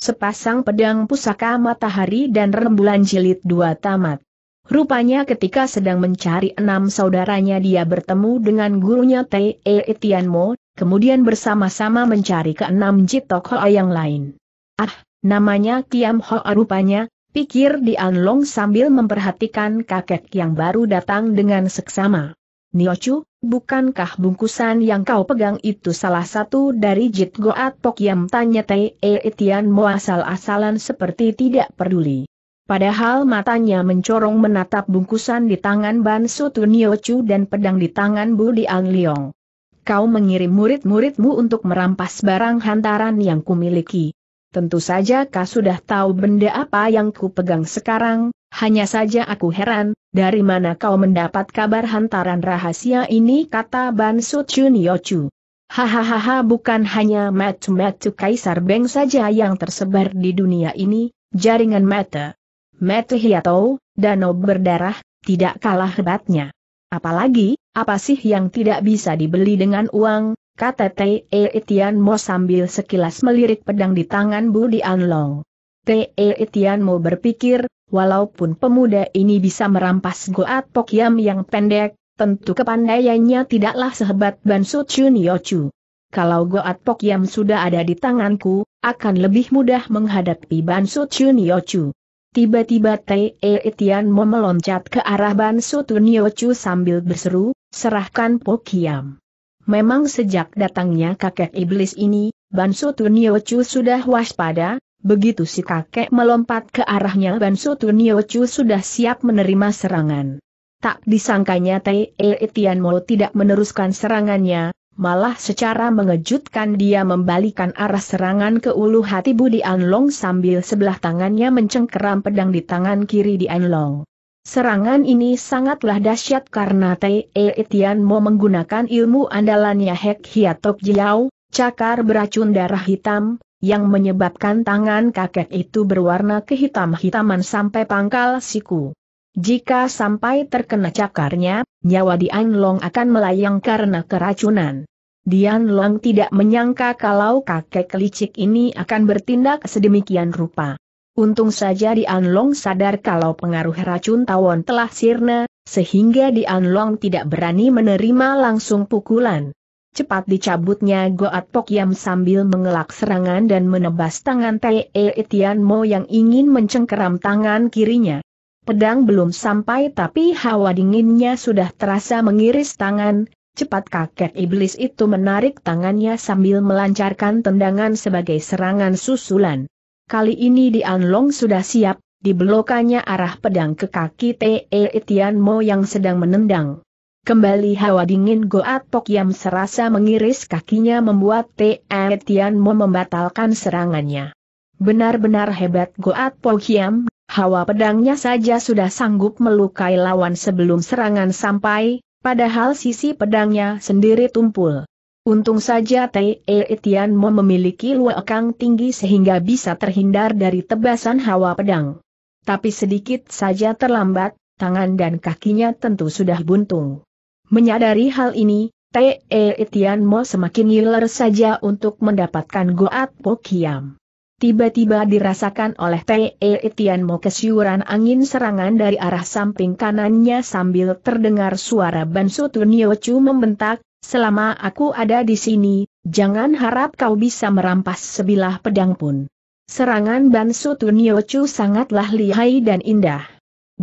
Sepasang pedang pusaka matahari dan rembulan jilid dua tamat. Rupanya ketika sedang mencari enam saudaranya dia bertemu dengan gurunya Tei e. Tianmo, kemudian bersama-sama mencari keenam Jitok Hoa yang lain. Ah, namanya Kiam Hoa rupanya, pikir di Anlong sambil memperhatikan kakek yang baru datang dengan seksama. Niochu, Bukankah bungkusan yang kau pegang itu salah satu dari Jit Goat Pok Yam tanya Tei Etian Mo asal-asalan seperti tidak peduli. Padahal matanya mencorong menatap bungkusan di tangan Ban Sutu Niochu dan pedang di tangan Budi An Liong. Kau mengirim murid-muridmu untuk merampas barang hantaran yang kumiliki. Tentu saja kau sudah tahu benda apa yang ku pegang sekarang, hanya saja aku heran, dari mana kau mendapat kabar hantaran rahasia ini kata Bansu Chun Yochu. Hahaha bukan hanya matu-matu kaisar Beng saja yang tersebar di dunia ini, jaringan mata. Mata hiato, danau berdarah, tidak kalah hebatnya. Apalagi, apa sih yang tidak bisa dibeli dengan uang, kata Tei Etian Mo sambil sekilas melirik pedang di tangan Budi Anlong. Tei Etian Mo berpikir, Walaupun pemuda ini bisa merampas Goat Pokyam yang pendek, tentu kepandaiannya tidaklah sehebat Bansu Chun Yochu. Kalau Goat Pokyam sudah ada di tanganku, akan lebih mudah menghadapi Bansu Chun Yochu. Tiba-tiba Tei Etian meloncat ke arah Bansu Chun sambil berseru, serahkan Pokyam. Memang sejak datangnya kakek iblis ini, Bansu Chuniochu sudah waspada, Begitu si kakek melompat ke arahnya Bansu Tuniochu sudah siap menerima serangan. Tak disangkanya Tei e Tianmo tidak meneruskan serangannya, malah secara mengejutkan dia membalikan arah serangan ke ulu hati Budi Anlong sambil sebelah tangannya mencengkeram pedang di tangan kiri di Anlong. Serangan ini sangatlah dahsyat karena Tei e Tianmo menggunakan ilmu andalannya Hek Hiatok Jiao, cakar beracun darah hitam, yang menyebabkan tangan kakek itu berwarna kehitam-hitaman sampai pangkal siku. Jika sampai terkena cakarnya, nyawa Dian Long akan melayang karena keracunan. Dian Long tidak menyangka kalau kakek licik ini akan bertindak sedemikian rupa. Untung saja Dian Long sadar kalau pengaruh racun tawon telah sirna, sehingga Dian Long tidak berani menerima langsung pukulan cepat dicabutnya Goat Pokyam sambil mengelak serangan dan menebas tangan Tei Etian e Mo yang ingin mencengkeram tangan kirinya. Pedang belum sampai tapi hawa dinginnya sudah terasa mengiris tangan, cepat kakek iblis itu menarik tangannya sambil melancarkan tendangan sebagai serangan susulan. Kali ini Dian Long sudah siap, dibelokannya arah pedang ke kaki Tee Etian Mo yang sedang menendang. Kembali hawa dingin Goat Tok Yam serasa mengiris kakinya membuat Te Etian Mo membatalkan serangannya. Benar-benar hebat Goat Tok Yam, hawa pedangnya saja sudah sanggup melukai lawan sebelum serangan sampai, padahal sisi pedangnya sendiri tumpul. Untung saja Te Etian Mo memiliki luakang tinggi sehingga bisa terhindar dari tebasan hawa pedang. Tapi sedikit saja terlambat, tangan dan kakinya tentu sudah buntung. Menyadari hal ini, Te Etian Mo semakin ngiler saja untuk mendapatkan Goat Pokiam. Tiba-tiba dirasakan oleh Te Etian Mo kesiuran angin serangan dari arah samping kanannya sambil terdengar suara Bansu Tuniochu membentak, selama aku ada di sini, jangan harap kau bisa merampas sebilah pedang pun. Serangan Bansu Tuniochu sangatlah lihai dan indah.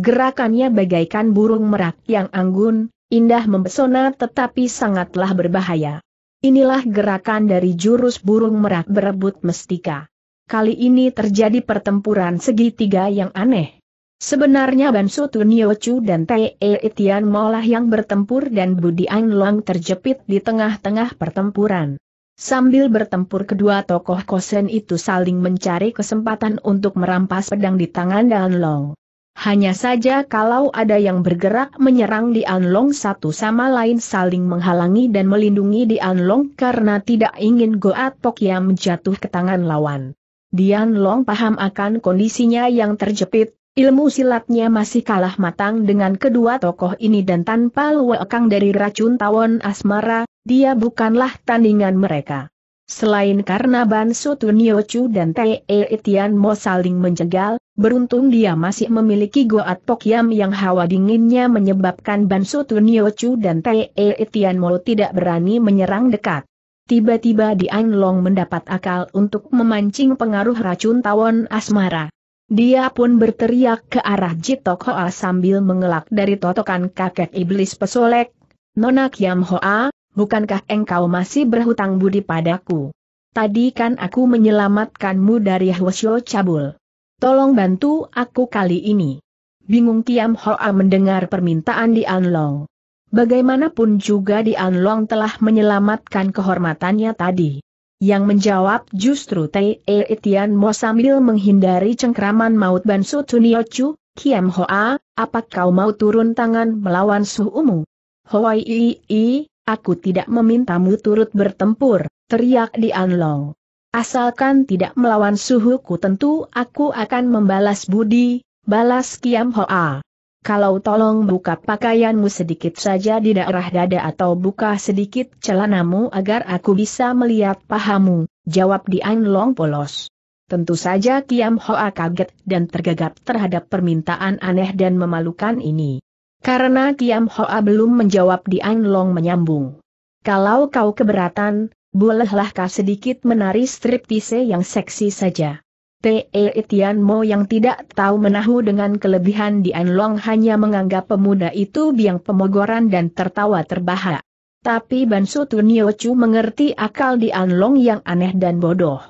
Gerakannya bagaikan burung merak yang anggun, Indah mempesona tetapi sangatlah berbahaya. Inilah gerakan dari jurus burung merak berebut mestika. Kali ini terjadi pertempuran segitiga yang aneh. Sebenarnya Bansu Tuniochu dan Tei Etian Molah yang bertempur dan Budi Anlong terjepit di tengah-tengah pertempuran. Sambil bertempur kedua tokoh Kosen itu saling mencari kesempatan untuk merampas pedang di tangan Dan Long. Hanya saja kalau ada yang bergerak menyerang di Anlong satu sama lain saling menghalangi dan melindungi di Anlong karena tidak ingin Goat Pokyam jatuh ke tangan lawan. Dian Long paham akan kondisinya yang terjepit, ilmu silatnya masih kalah matang dengan kedua tokoh ini dan tanpa luwekang dari racun tawon asmara, dia bukanlah tandingan mereka. Selain karena bansu Tuniocu dan Tee Tian Mo saling menjegal, beruntung dia masih memiliki Goat Pokyam yang hawa dinginnya menyebabkan bansu Tuniocu dan Tee Tian Mo tidak berani menyerang dekat. Tiba-tiba Dian Long mendapat akal untuk memancing pengaruh racun tawon asmara. Dia pun berteriak ke arah Jitok Hoa sambil mengelak dari totokan kakek iblis pesolek, Nona Kiam Hoa, bukankah engkau masih berhutang budi padaku? Tadi kan aku menyelamatkanmu dari Hwasyo Cabul. Tolong bantu aku kali ini. Bingung Tiam Hoa mendengar permintaan di Anlong. Bagaimanapun juga di Anlong telah menyelamatkan kehormatannya tadi. Yang menjawab justru Tei e Tian Mo sambil menghindari cengkraman maut Bansu Tuniochu, Kiam Hoa, apa kau mau turun tangan melawan Suhumu? Hoi i, i, Aku tidak memintamu turut bertempur, teriak di Anlong. Asalkan tidak melawan suhuku tentu aku akan membalas budi, balas Kiam Hoa. Kalau tolong buka pakaianmu sedikit saja di daerah dada atau buka sedikit celanamu agar aku bisa melihat pahamu, jawab di Anlong polos. Tentu saja Kiam Hoa kaget dan tergagap terhadap permintaan aneh dan memalukan ini. Karena Kiam Hoa belum menjawab Di An Long menyambung. Kalau kau keberatan, bolehlah kau sedikit menari striptise yang seksi saja. Te Tian Mo yang tidak tahu menahu dengan kelebihan Di An Long hanya menganggap pemuda itu biang pemogoran dan tertawa terbahak. Tapi Bansu Tunio Chu mengerti akal Di An Long yang aneh dan bodoh.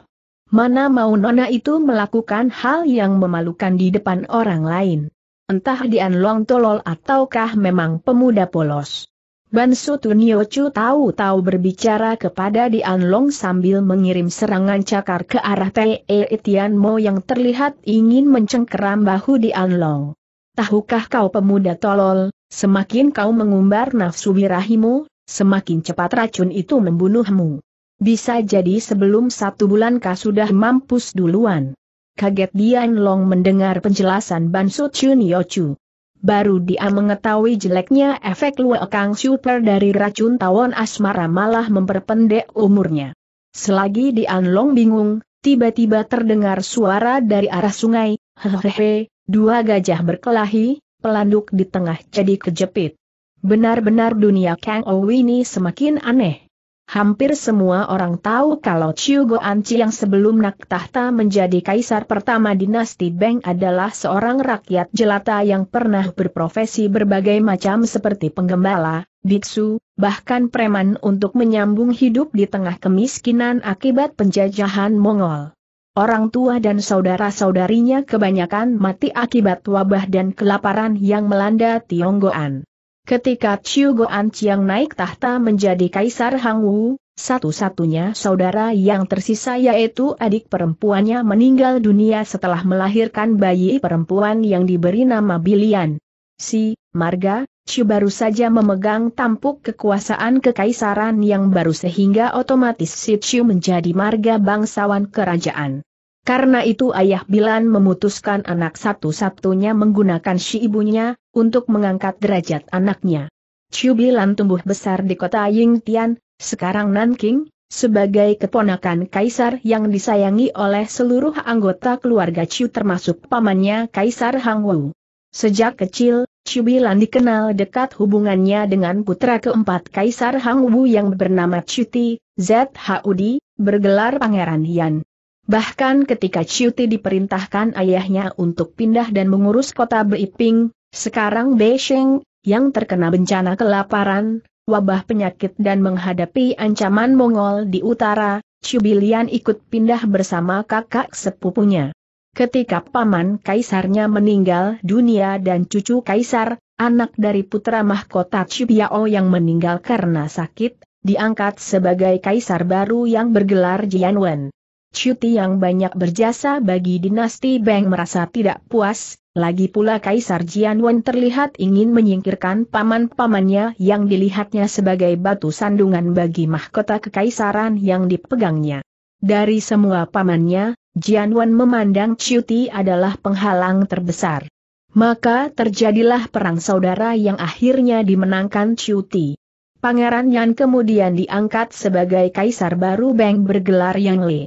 Mana mau nona itu melakukan hal yang memalukan di depan orang lain. Entah Dian Long tolol ataukah memang pemuda polos. Bansu Tuniochu tahu-tahu berbicara kepada Dian Long sambil mengirim serangan cakar ke arah Tee Tian Mo yang terlihat ingin mencengkeram bahu Dian Long. Tahukah kau pemuda tolol, semakin kau mengumbar nafsu birahimu, semakin cepat racun itu membunuhmu. Bisa jadi sebelum satu bulan kau sudah mampus duluan kaget Dian Long mendengar penjelasan Bansu Chun Yochu. Baru dia mengetahui jeleknya efek Lue Kang Super dari racun tawon asmara malah memperpendek umurnya. Selagi Dian Long bingung, tiba-tiba terdengar suara dari arah sungai, hehehe, dua gajah berkelahi, pelanduk di tengah jadi kejepit. Benar-benar dunia Kang Owi ini semakin aneh. Hampir semua orang tahu kalau Chiu Goanci yang sebelum nak tahta menjadi kaisar pertama dinasti Beng adalah seorang rakyat jelata yang pernah berprofesi berbagai macam seperti penggembala, biksu, bahkan preman untuk menyambung hidup di tengah kemiskinan akibat penjajahan Mongol. Orang tua dan saudara-saudarinya kebanyakan mati akibat wabah dan kelaparan yang melanda Tionggoan. Ketika Chiu Goan Chiang naik tahta menjadi Kaisar Hang Wu, satu-satunya saudara yang tersisa yaitu adik perempuannya meninggal dunia setelah melahirkan bayi perempuan yang diberi nama Bilian. Si, Marga, Chiu baru saja memegang tampuk kekuasaan kekaisaran yang baru sehingga otomatis Si Chiu menjadi marga bangsawan kerajaan. Karena itu ayah Bilan memutuskan anak satu-satunya menggunakan si ibunya, untuk mengangkat derajat anaknya. Chiu Bilan tumbuh besar di kota Ying Tian, sekarang Nanking, sebagai keponakan kaisar yang disayangi oleh seluruh anggota keluarga Chiu termasuk pamannya Kaisar Hang Wu. Sejak kecil, Chiu Bilan dikenal dekat hubungannya dengan putra keempat Kaisar Hang Wu yang bernama Chiu Ti, Zhu Di, bergelar Pangeran Yan. Bahkan ketika Ciuti diperintahkan ayahnya untuk pindah dan mengurus kota Beiping, sekarang Beisheng, yang terkena bencana kelaparan, wabah penyakit dan menghadapi ancaman Mongol di utara, Ciubilian ikut pindah bersama kakak sepupunya. Ketika paman kaisarnya meninggal dunia dan cucu kaisar, anak dari putra mahkota Ciubiao yang meninggal karena sakit, diangkat sebagai kaisar baru yang bergelar Jianwen. Cuti yang banyak berjasa bagi dinasti Beng merasa tidak puas, lagi pula Kaisar Jianwen terlihat ingin menyingkirkan paman-pamannya yang dilihatnya sebagai batu sandungan bagi mahkota kekaisaran yang dipegangnya. Dari semua pamannya, Jianwen memandang Cuti adalah penghalang terbesar. Maka terjadilah perang saudara yang akhirnya dimenangkan Cuti. Pangeran Yan kemudian diangkat sebagai kaisar baru Beng bergelar Yang Le.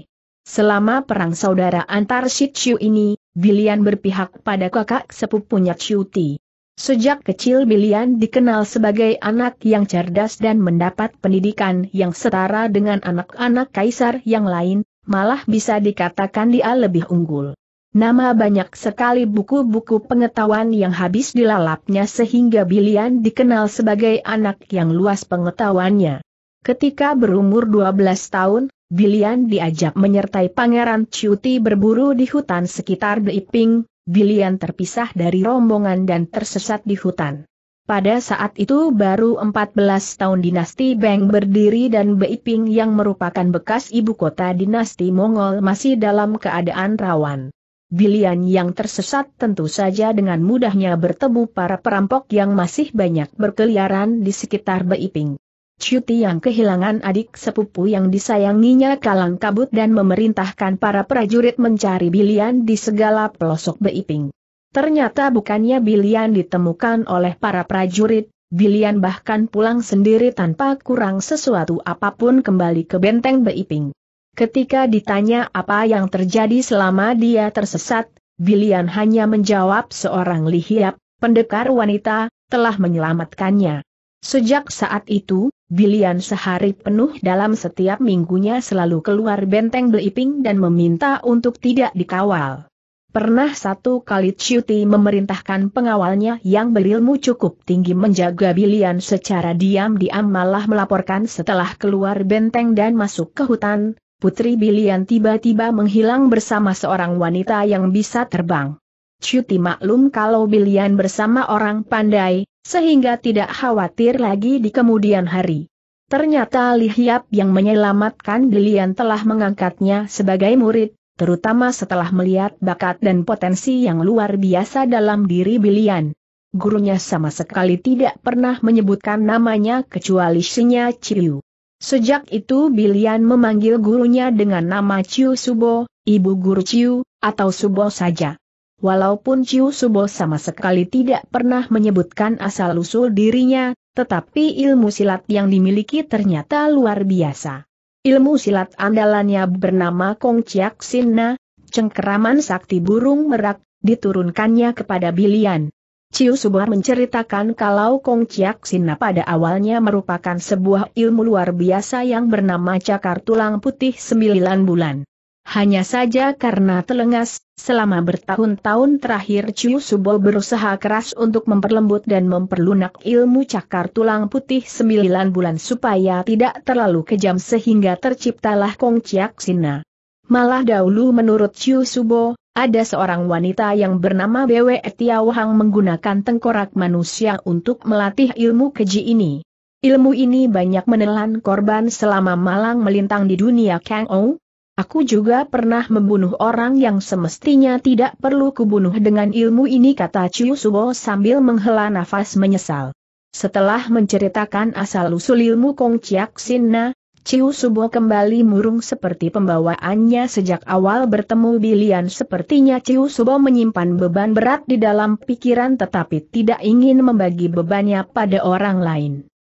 Selama perang saudara antar Shi Chiu ini, Bilian berpihak pada kakak sepupunya Chiu Ti. Sejak kecil Bilian dikenal sebagai anak yang cerdas dan mendapat pendidikan yang setara dengan anak-anak kaisar yang lain, malah bisa dikatakan dia lebih unggul. Nama banyak sekali buku-buku pengetahuan yang habis dilalapnya sehingga Bilian dikenal sebagai anak yang luas pengetahuannya. Ketika berumur 12 tahun, Bilian diajak menyertai Pangeran Ciuti berburu di hutan sekitar Deiping, Bilian terpisah dari rombongan dan tersesat di hutan. Pada saat itu baru 14 tahun dinasti Beng berdiri dan Beiping yang merupakan bekas ibu kota dinasti Mongol masih dalam keadaan rawan. Bilian yang tersesat tentu saja dengan mudahnya bertemu para perampok yang masih banyak berkeliaran di sekitar Beiping. Cuti yang kehilangan adik sepupu yang disayanginya kalang kabut dan memerintahkan para prajurit mencari Bilian di segala pelosok Beiping. Ternyata bukannya Bilian ditemukan oleh para prajurit, Bilian bahkan pulang sendiri tanpa kurang sesuatu apapun kembali ke benteng Beiping. Ketika ditanya apa yang terjadi selama dia tersesat, Bilian hanya menjawab seorang lihiap, pendekar wanita, telah menyelamatkannya. Sejak saat itu, Bilian sehari penuh dalam setiap minggunya selalu keluar benteng Beliping dan meminta untuk tidak dikawal. Pernah satu kali Chuti memerintahkan pengawalnya yang berilmu cukup tinggi menjaga Bilian secara diam-diam malah melaporkan setelah keluar benteng dan masuk ke hutan, Putri Bilian tiba-tiba menghilang bersama seorang wanita yang bisa terbang. Cuti maklum kalau Bilian bersama orang pandai, sehingga tidak khawatir lagi di kemudian hari. Ternyata Li yang menyelamatkan Bilian telah mengangkatnya sebagai murid, terutama setelah melihat bakat dan potensi yang luar biasa dalam diri Bilian. Gurunya sama sekali tidak pernah menyebutkan namanya kecuali Sinya Chiu. Sejak itu Bilian memanggil gurunya dengan nama Chiu Subo, ibu guru Chiu, atau Subo saja. Walaupun Ciu Subo sama sekali tidak pernah menyebutkan asal-usul dirinya, tetapi ilmu silat yang dimiliki ternyata luar biasa. Ilmu silat andalannya bernama Kong Chiak Sinna, cengkeraman sakti burung merak, diturunkannya kepada Bilian. Ciu Subo menceritakan kalau Kong Chiak Sinna pada awalnya merupakan sebuah ilmu luar biasa yang bernama cakar tulang putih sembilan bulan. Hanya saja karena telengas, selama bertahun-tahun terakhir Chiu Subo berusaha keras untuk memperlembut dan memperlunak ilmu cakar tulang putih sembilan bulan supaya tidak terlalu kejam sehingga terciptalah Kong Chiak Sina. Malah dahulu menurut Chiu Subo, ada seorang wanita yang bernama Bwe Tiawang menggunakan tengkorak manusia untuk melatih ilmu keji ini. Ilmu ini banyak menelan korban selama malang melintang di dunia Kang Ou, Aku juga pernah membunuh orang yang semestinya tidak perlu kubunuh dengan ilmu ini kata Chiu Subo sambil menghela nafas menyesal. Setelah menceritakan asal-usul ilmu Kong Chiak Sinna, Chiu Subo kembali murung seperti pembawaannya sejak awal bertemu Bilian sepertinya Chiu Subo menyimpan beban berat di dalam pikiran tetapi tidak ingin membagi bebannya pada orang lain.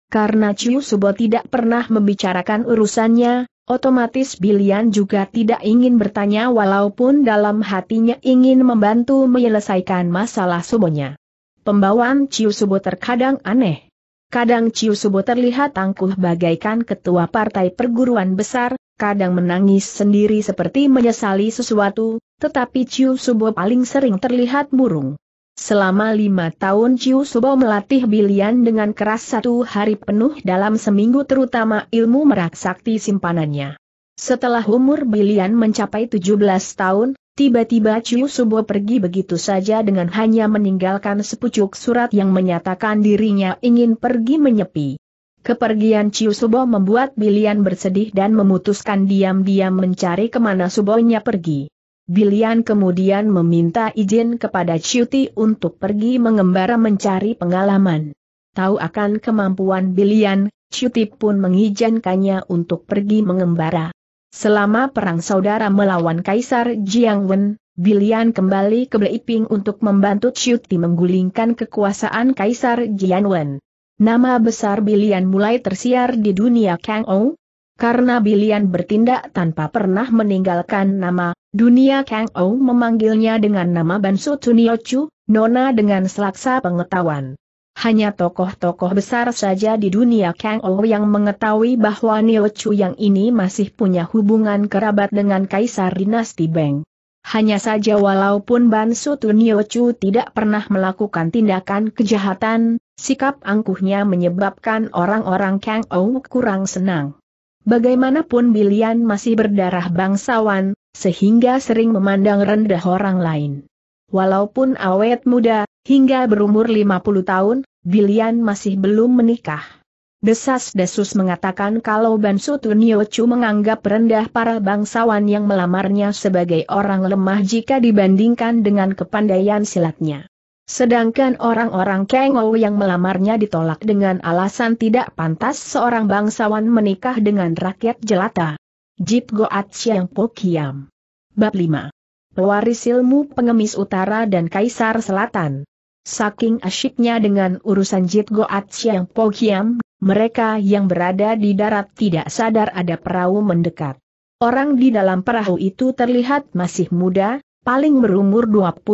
Karena Chiu Subo tidak pernah membicarakan urusannya, Otomatis Bilian juga tidak ingin bertanya walaupun dalam hatinya ingin membantu menyelesaikan masalah subonya. Pembawaan Ciu Subo terkadang aneh. Kadang Ciu Subo terlihat angkuh bagaikan ketua partai perguruan besar, kadang menangis sendiri seperti menyesali sesuatu, tetapi Ciu Subo paling sering terlihat murung. Selama lima tahun Ciu Subo melatih bilian dengan keras satu hari penuh dalam seminggu terutama ilmu merak sakti simpanannya. Setelah umur bilian mencapai 17 tahun, tiba-tiba Ciu Subo pergi begitu saja dengan hanya meninggalkan sepucuk surat yang menyatakan dirinya ingin pergi menyepi. Kepergian Ciu Subo membuat Bilian bersedih dan memutuskan diam-diam mencari kemana Subonya pergi. Bilian kemudian meminta izin kepada Cuti untuk pergi mengembara mencari pengalaman. Tahu akan kemampuan Bilian, Cuti pun mengizinkannya untuk pergi mengembara. Selama perang saudara melawan Kaisar Jiang Wen, Bilian kembali ke Bleiping untuk membantu Cuti menggulingkan kekuasaan Kaisar Jiang Wen. Nama besar Bilian mulai tersiar di dunia Kang Ou, karena Bilian bertindak tanpa pernah meninggalkan nama, Dunia Kang O memanggilnya dengan nama Bansu Tuniochu, Nona dengan selaksa pengetahuan. Hanya tokoh-tokoh besar saja di dunia Kang O yang mengetahui bahwa Niochu yang ini masih punya hubungan kerabat dengan Kaisar Dinasti Beng. Hanya saja walaupun Bansu Tuniochu tidak pernah melakukan tindakan kejahatan, sikap angkuhnya menyebabkan orang-orang Kang O kurang senang. Bagaimanapun Bilian masih berdarah bangsawan, sehingga sering memandang rendah orang lain. Walaupun awet muda, hingga berumur 50 tahun, Bilian masih belum menikah. Desas-desus mengatakan kalau Bansu Tuniochu menganggap rendah para bangsawan yang melamarnya sebagai orang lemah jika dibandingkan dengan kepandaian silatnya. Sedangkan orang-orang Kengou yang melamarnya ditolak dengan alasan tidak pantas seorang bangsawan menikah dengan rakyat jelata. Jip Goat Siang Pokiam. Bab 5. Pewaris ilmu pengemis utara dan kaisar selatan. Saking asyiknya dengan urusan Jip Goat Siang Pokiam, mereka yang berada di darat tidak sadar ada perahu mendekat. Orang di dalam perahu itu terlihat masih muda, paling berumur 25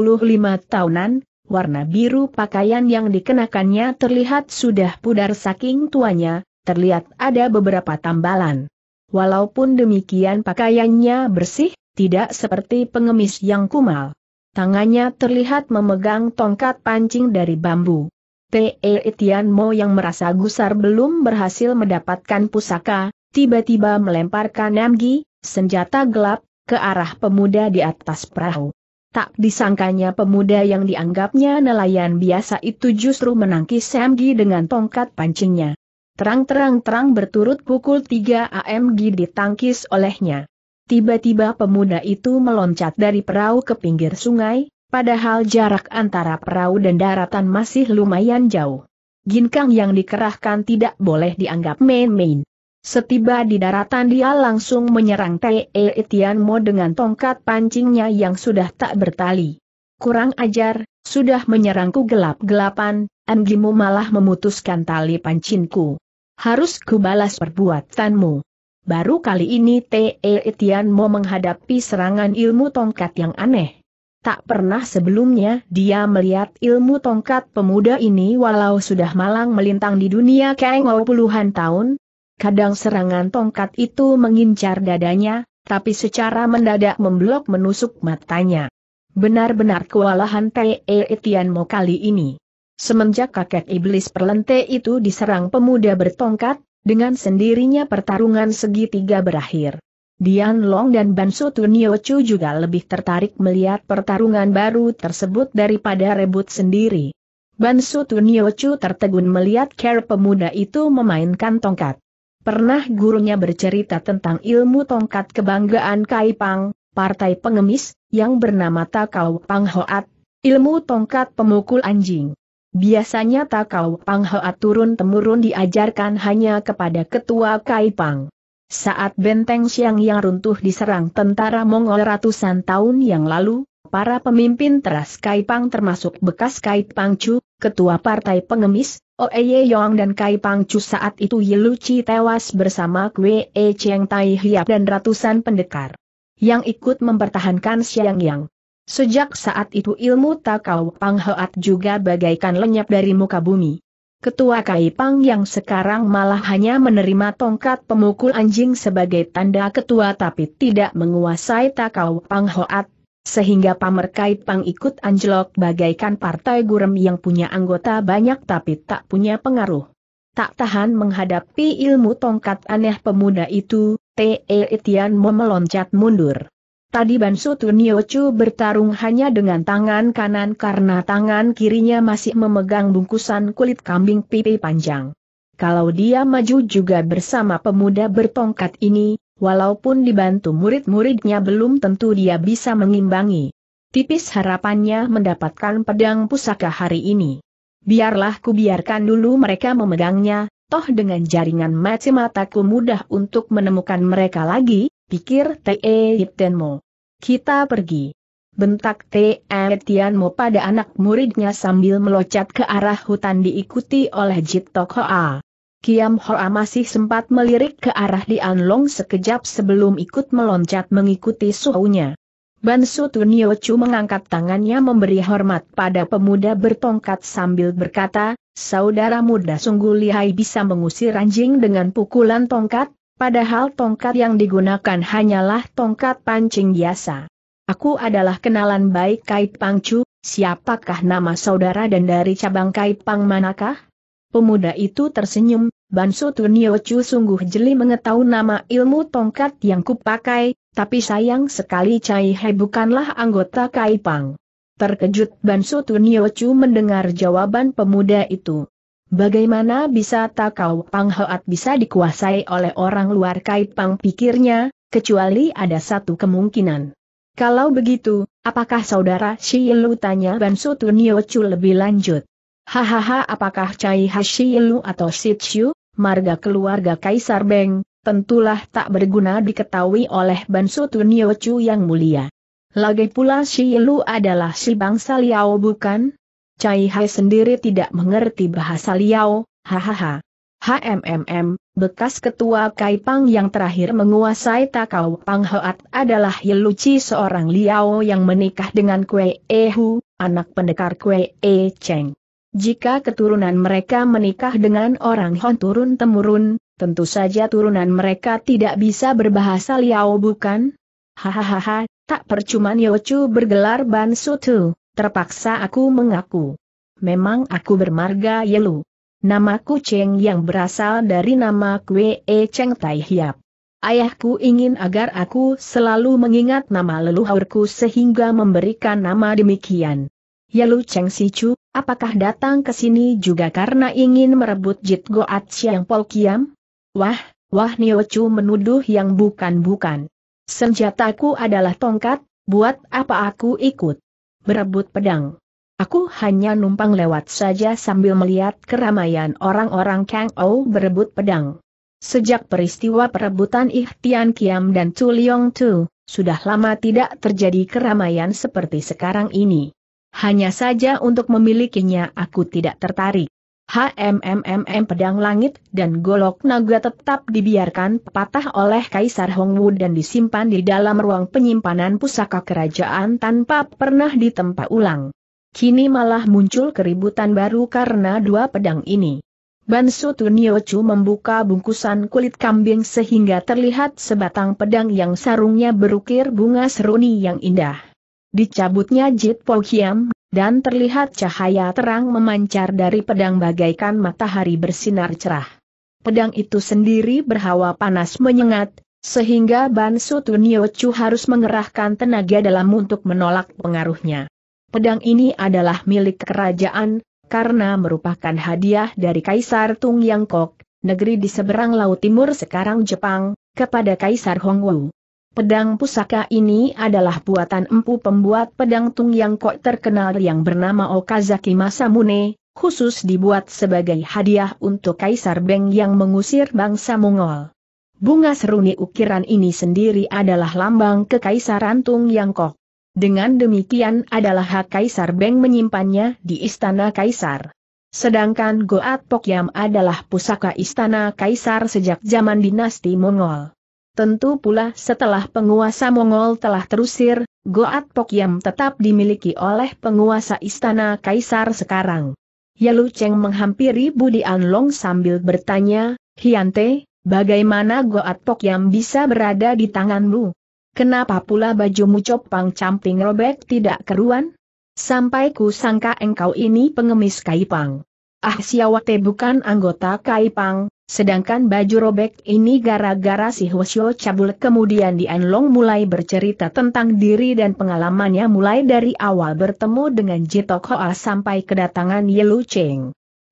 tahunan, warna biru pakaian yang dikenakannya terlihat sudah pudar saking tuanya, terlihat ada beberapa tambalan. Walaupun demikian pakaiannya bersih, tidak seperti pengemis yang kumal. Tangannya terlihat memegang tongkat pancing dari bambu. T.E. Mo yang merasa gusar belum berhasil mendapatkan pusaka, tiba-tiba melemparkan Namgi, senjata gelap, ke arah pemuda di atas perahu. Tak disangkanya pemuda yang dianggapnya nelayan biasa itu justru menangkis Samgi dengan tongkat pancingnya. Terang-terang-terang berturut pukul 3 AM tangkis olehnya. Tiba-tiba pemuda itu meloncat dari perahu ke pinggir sungai, padahal jarak antara perahu dan daratan masih lumayan jauh. Ginkang yang dikerahkan tidak boleh dianggap main-main. Setiba di daratan dia langsung menyerang T.E. E Tianmo dengan tongkat pancingnya yang sudah tak bertali. Kurang ajar, sudah menyerangku gelap-gelapan, Anggimu malah memutuskan tali pancingku. Harus kubalas perbuatanmu. Baru kali ini Te Etian mau menghadapi serangan ilmu tongkat yang aneh. Tak pernah sebelumnya dia melihat ilmu tongkat pemuda ini walau sudah malang melintang di dunia Kengou puluhan tahun. Kadang serangan tongkat itu mengincar dadanya, tapi secara mendadak memblok menusuk matanya. Benar-benar kewalahan Te Etian mau kali ini. Semenjak kakek iblis perlente itu diserang pemuda bertongkat, dengan sendirinya pertarungan segitiga berakhir. Dian Long dan Bansu Tunio Chu juga lebih tertarik melihat pertarungan baru tersebut daripada rebut sendiri. Bansu Tunio Chu tertegun melihat care pemuda itu memainkan tongkat. Pernah gurunya bercerita tentang ilmu tongkat kebanggaan Kaipang, partai pengemis, yang bernama Takau Pang Hoat, ilmu tongkat pemukul anjing. Biasanya Takau Panghoa turun-temurun diajarkan hanya kepada ketua Kaipang. Saat benteng Siang yang runtuh diserang tentara Mongol ratusan tahun yang lalu, para pemimpin teras Kaipang termasuk bekas Kaipang Chu, ketua partai pengemis, Oeye Yong dan Kaipang Chu saat itu Yiluci tewas bersama Kwe E Chiang Tai Hiap dan ratusan pendekar yang ikut mempertahankan Siang Yang. Sejak saat itu ilmu Takau Pang Hoat juga bagaikan lenyap dari muka bumi. Ketua Kai Pang yang sekarang malah hanya menerima tongkat pemukul anjing sebagai tanda ketua tapi tidak menguasai Takau Pang Hoat, sehingga pamer Kai Pang ikut anjlok bagaikan partai gurem yang punya anggota banyak tapi tak punya pengaruh. Tak tahan menghadapi ilmu tongkat aneh pemuda itu, T.E. Itian memeloncat mundur. Tadi Bansu Tuniochu bertarung hanya dengan tangan kanan karena tangan kirinya masih memegang bungkusan kulit kambing pipi panjang. Kalau dia maju juga bersama pemuda bertongkat ini, walaupun dibantu murid-muridnya belum tentu dia bisa mengimbangi. Tipis harapannya mendapatkan pedang pusaka hari ini. Biarlah ku biarkan dulu mereka memegangnya, toh dengan jaringan mati mataku mudah untuk menemukan mereka lagi, pikir e Te Tianmo. Kita pergi. Bentak e Te Tianmo pada anak muridnya sambil meloncat ke arah hutan diikuti oleh Jit Tok Hoa. Kiam Hoa masih sempat melirik ke arah Dian Long sekejap sebelum ikut meloncat mengikuti suhunya. Bansu Chu mengangkat tangannya memberi hormat pada pemuda bertongkat sambil berkata, Saudara muda sungguh lihai bisa mengusir anjing dengan pukulan tongkat, Padahal tongkat yang digunakan hanyalah tongkat pancing biasa. Aku adalah kenalan baik Kait Pangcu, siapakah nama saudara dan dari cabang Kait Pang manakah? Pemuda itu tersenyum, Bansu Tuniochu sungguh jeli mengetahui nama ilmu tongkat yang kupakai, tapi sayang sekali Cai He bukanlah anggota Kait Pang. Terkejut Bansu Tuniochu mendengar jawaban pemuda itu. Bagaimana bisa takau Hoat bisa dikuasai oleh orang luar kait pang pikirnya, kecuali ada satu kemungkinan. Kalau begitu, apakah saudara Shilu tanya Bansu Tuniochu lebih lanjut? Hahaha apakah Cai Hashilu atau Sitsyu, marga keluarga Kaisar Beng, tentulah tak berguna diketahui oleh Bansu Tuniochu yang mulia. Lagi pula Shilu adalah si bangsa Liao bukan? Cai Hai sendiri tidak mengerti bahasa Liao, hahaha. HMMM, bekas ketua Kaipang yang terakhir menguasai Takau Pang Hoat adalah Yeluci seorang Liao yang menikah dengan Kue Ehu, anak pendekar Kue E Cheng. Jika keturunan mereka menikah dengan orang Hon turun-temurun, tentu saja turunan mereka tidak bisa berbahasa Liao bukan? Hahaha, tak percuma Yeluci bergelar Ban Sutu. Terpaksa aku mengaku. Memang aku bermarga Yelu. Namaku Cheng yang berasal dari nama Kwe e Cheng Tai Hiap. Ayahku ingin agar aku selalu mengingat nama leluhurku sehingga memberikan nama demikian. Yelu Cheng Sichu, apakah datang ke sini juga karena ingin merebut Jit Goat Siang Pol Kiam? Wah, wah Chu menuduh yang bukan-bukan. Senjataku adalah tongkat, buat apa aku ikut? berebut pedang. Aku hanya numpang lewat saja sambil melihat keramaian orang-orang Kang Ou berebut pedang. Sejak peristiwa perebutan Ihtian Kiam dan Chu Liong Tu, sudah lama tidak terjadi keramaian seperti sekarang ini. Hanya saja untuk memilikinya aku tidak tertarik. HMMMM pedang langit dan golok naga tetap dibiarkan patah oleh Kaisar Hongwu dan disimpan di dalam ruang penyimpanan pusaka kerajaan tanpa pernah ditempa ulang. Kini malah muncul keributan baru karena dua pedang ini. Bansu Tuniochu membuka bungkusan kulit kambing sehingga terlihat sebatang pedang yang sarungnya berukir bunga seruni yang indah. Dicabutnya Jit Po dan terlihat cahaya terang memancar dari pedang bagaikan matahari bersinar cerah. Pedang itu sendiri berhawa panas menyengat, sehingga Bansu Tuniochu harus mengerahkan tenaga dalam untuk menolak pengaruhnya. Pedang ini adalah milik kerajaan, karena merupakan hadiah dari Kaisar Tung Yang negeri di seberang Laut Timur sekarang Jepang, kepada Kaisar Hongwu. Pedang pusaka ini adalah buatan empu pembuat pedang tung yang kok terkenal yang bernama Okazaki Masamune, khusus dibuat sebagai hadiah untuk Kaisar Beng yang mengusir bangsa Mongol. Bunga seruni ukiran ini sendiri adalah lambang kekaisaran Tung Yang Kok. Dengan demikian adalah hak Kaisar Beng menyimpannya di Istana Kaisar. Sedangkan Goat Pokyam adalah pusaka Istana Kaisar sejak zaman dinasti Mongol. Tentu pula setelah penguasa Mongol telah terusir, Goat Pokyam tetap dimiliki oleh penguasa istana kaisar sekarang. Yalu Cheng menghampiri Budi Anlong sambil bertanya, Hiante, bagaimana Goat Pokyam bisa berada di tanganmu? Kenapa pula bajumu copang camping robek tidak keruan? Sampai ku sangka engkau ini pengemis Kaipang. Ah Siawate bukan anggota Kaipang, Sedangkan baju robek ini gara-gara si Hwasyo cabul kemudian Dian Long mulai bercerita tentang diri dan pengalamannya mulai dari awal bertemu dengan Jitok Hoa sampai kedatangan Yelu Cheng.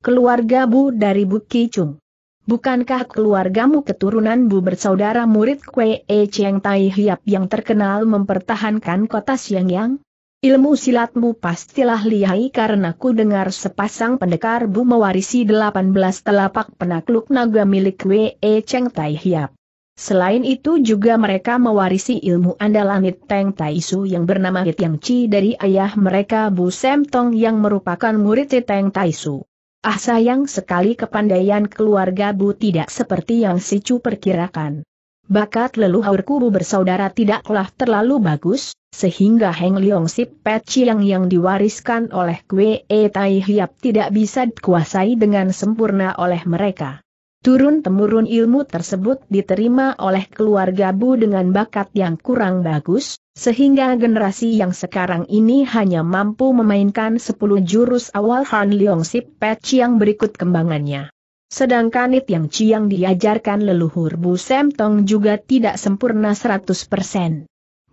Keluarga Bu dari Bu Kichung. Bukankah keluargamu keturunan Bu bersaudara murid Kwee E Cheng Tai Hiap yang terkenal mempertahankan kota Siang Yang? Ilmu silatmu pastilah lihai karena ku dengar sepasang pendekar bu mewarisi 18 telapak penakluk naga milik W.E. Cheng Tai Hiap. Selain itu juga mereka mewarisi ilmu andalan Teng Tai Su yang bernama Hit Yang Chi dari ayah mereka Bu Sem Tong yang merupakan murid Teng Tai Su. Ah sayang sekali kepandaian keluarga Bu tidak seperti yang si Chu perkirakan. Bakat leluhurku Bu bersaudara tidaklah terlalu bagus, sehingga Heng Leong Sip Peci yang diwariskan oleh Kwe E Tai Hiap tidak bisa dikuasai dengan sempurna oleh mereka. Turun-temurun ilmu tersebut diterima oleh keluarga Bu dengan bakat yang kurang bagus, sehingga generasi yang sekarang ini hanya mampu memainkan 10 jurus awal Han Leong Sip yang berikut kembangannya. Sedangkan It Yang Ciang diajarkan leluhur Bu Sem Tong juga tidak sempurna 100%.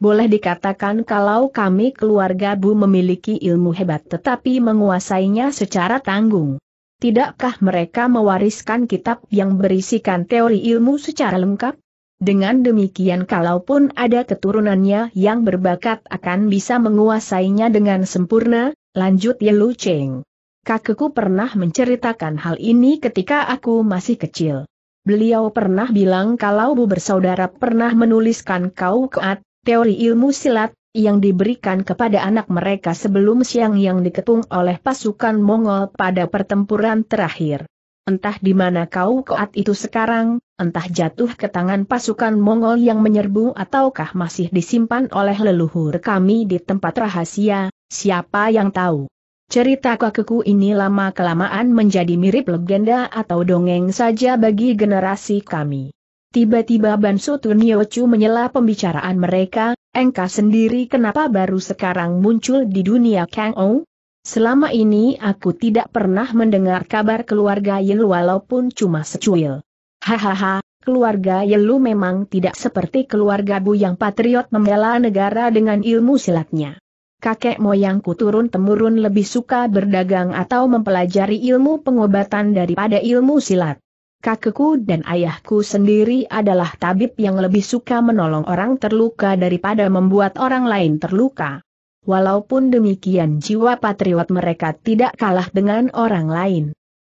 Boleh dikatakan kalau kami keluarga Bu memiliki ilmu hebat tetapi menguasainya secara tanggung. Tidakkah mereka mewariskan kitab yang berisikan teori ilmu secara lengkap? Dengan demikian kalaupun ada keturunannya yang berbakat akan bisa menguasainya dengan sempurna, lanjut Yelu Cheng. Kakekku pernah menceritakan hal ini ketika aku masih kecil. Beliau pernah bilang kalau Bu bersaudara pernah menuliskan kau keat, teori ilmu silat, yang diberikan kepada anak mereka sebelum siang yang dikepung oleh pasukan Mongol pada pertempuran terakhir. Entah di mana kau koat itu sekarang, entah jatuh ke tangan pasukan Mongol yang menyerbu ataukah masih disimpan oleh leluhur kami di tempat rahasia, siapa yang tahu. Cerita kakekku ini lama-kelamaan menjadi mirip legenda atau dongeng saja bagi generasi kami. Tiba-tiba Bansu Tuniochu menyela pembicaraan mereka, engkau sendiri kenapa baru sekarang muncul di dunia Kang Ou? Selama ini aku tidak pernah mendengar kabar keluarga Yelu walaupun cuma secuil. Hahaha, keluarga Yelu memang tidak seperti keluarga Bu yang patriot membela negara dengan ilmu silatnya. Kakek moyangku turun-temurun lebih suka berdagang atau mempelajari ilmu pengobatan daripada ilmu silat kakekku dan ayahku sendiri adalah tabib yang lebih suka menolong orang terluka daripada membuat orang lain terluka. Walaupun demikian jiwa patriot mereka tidak kalah dengan orang lain.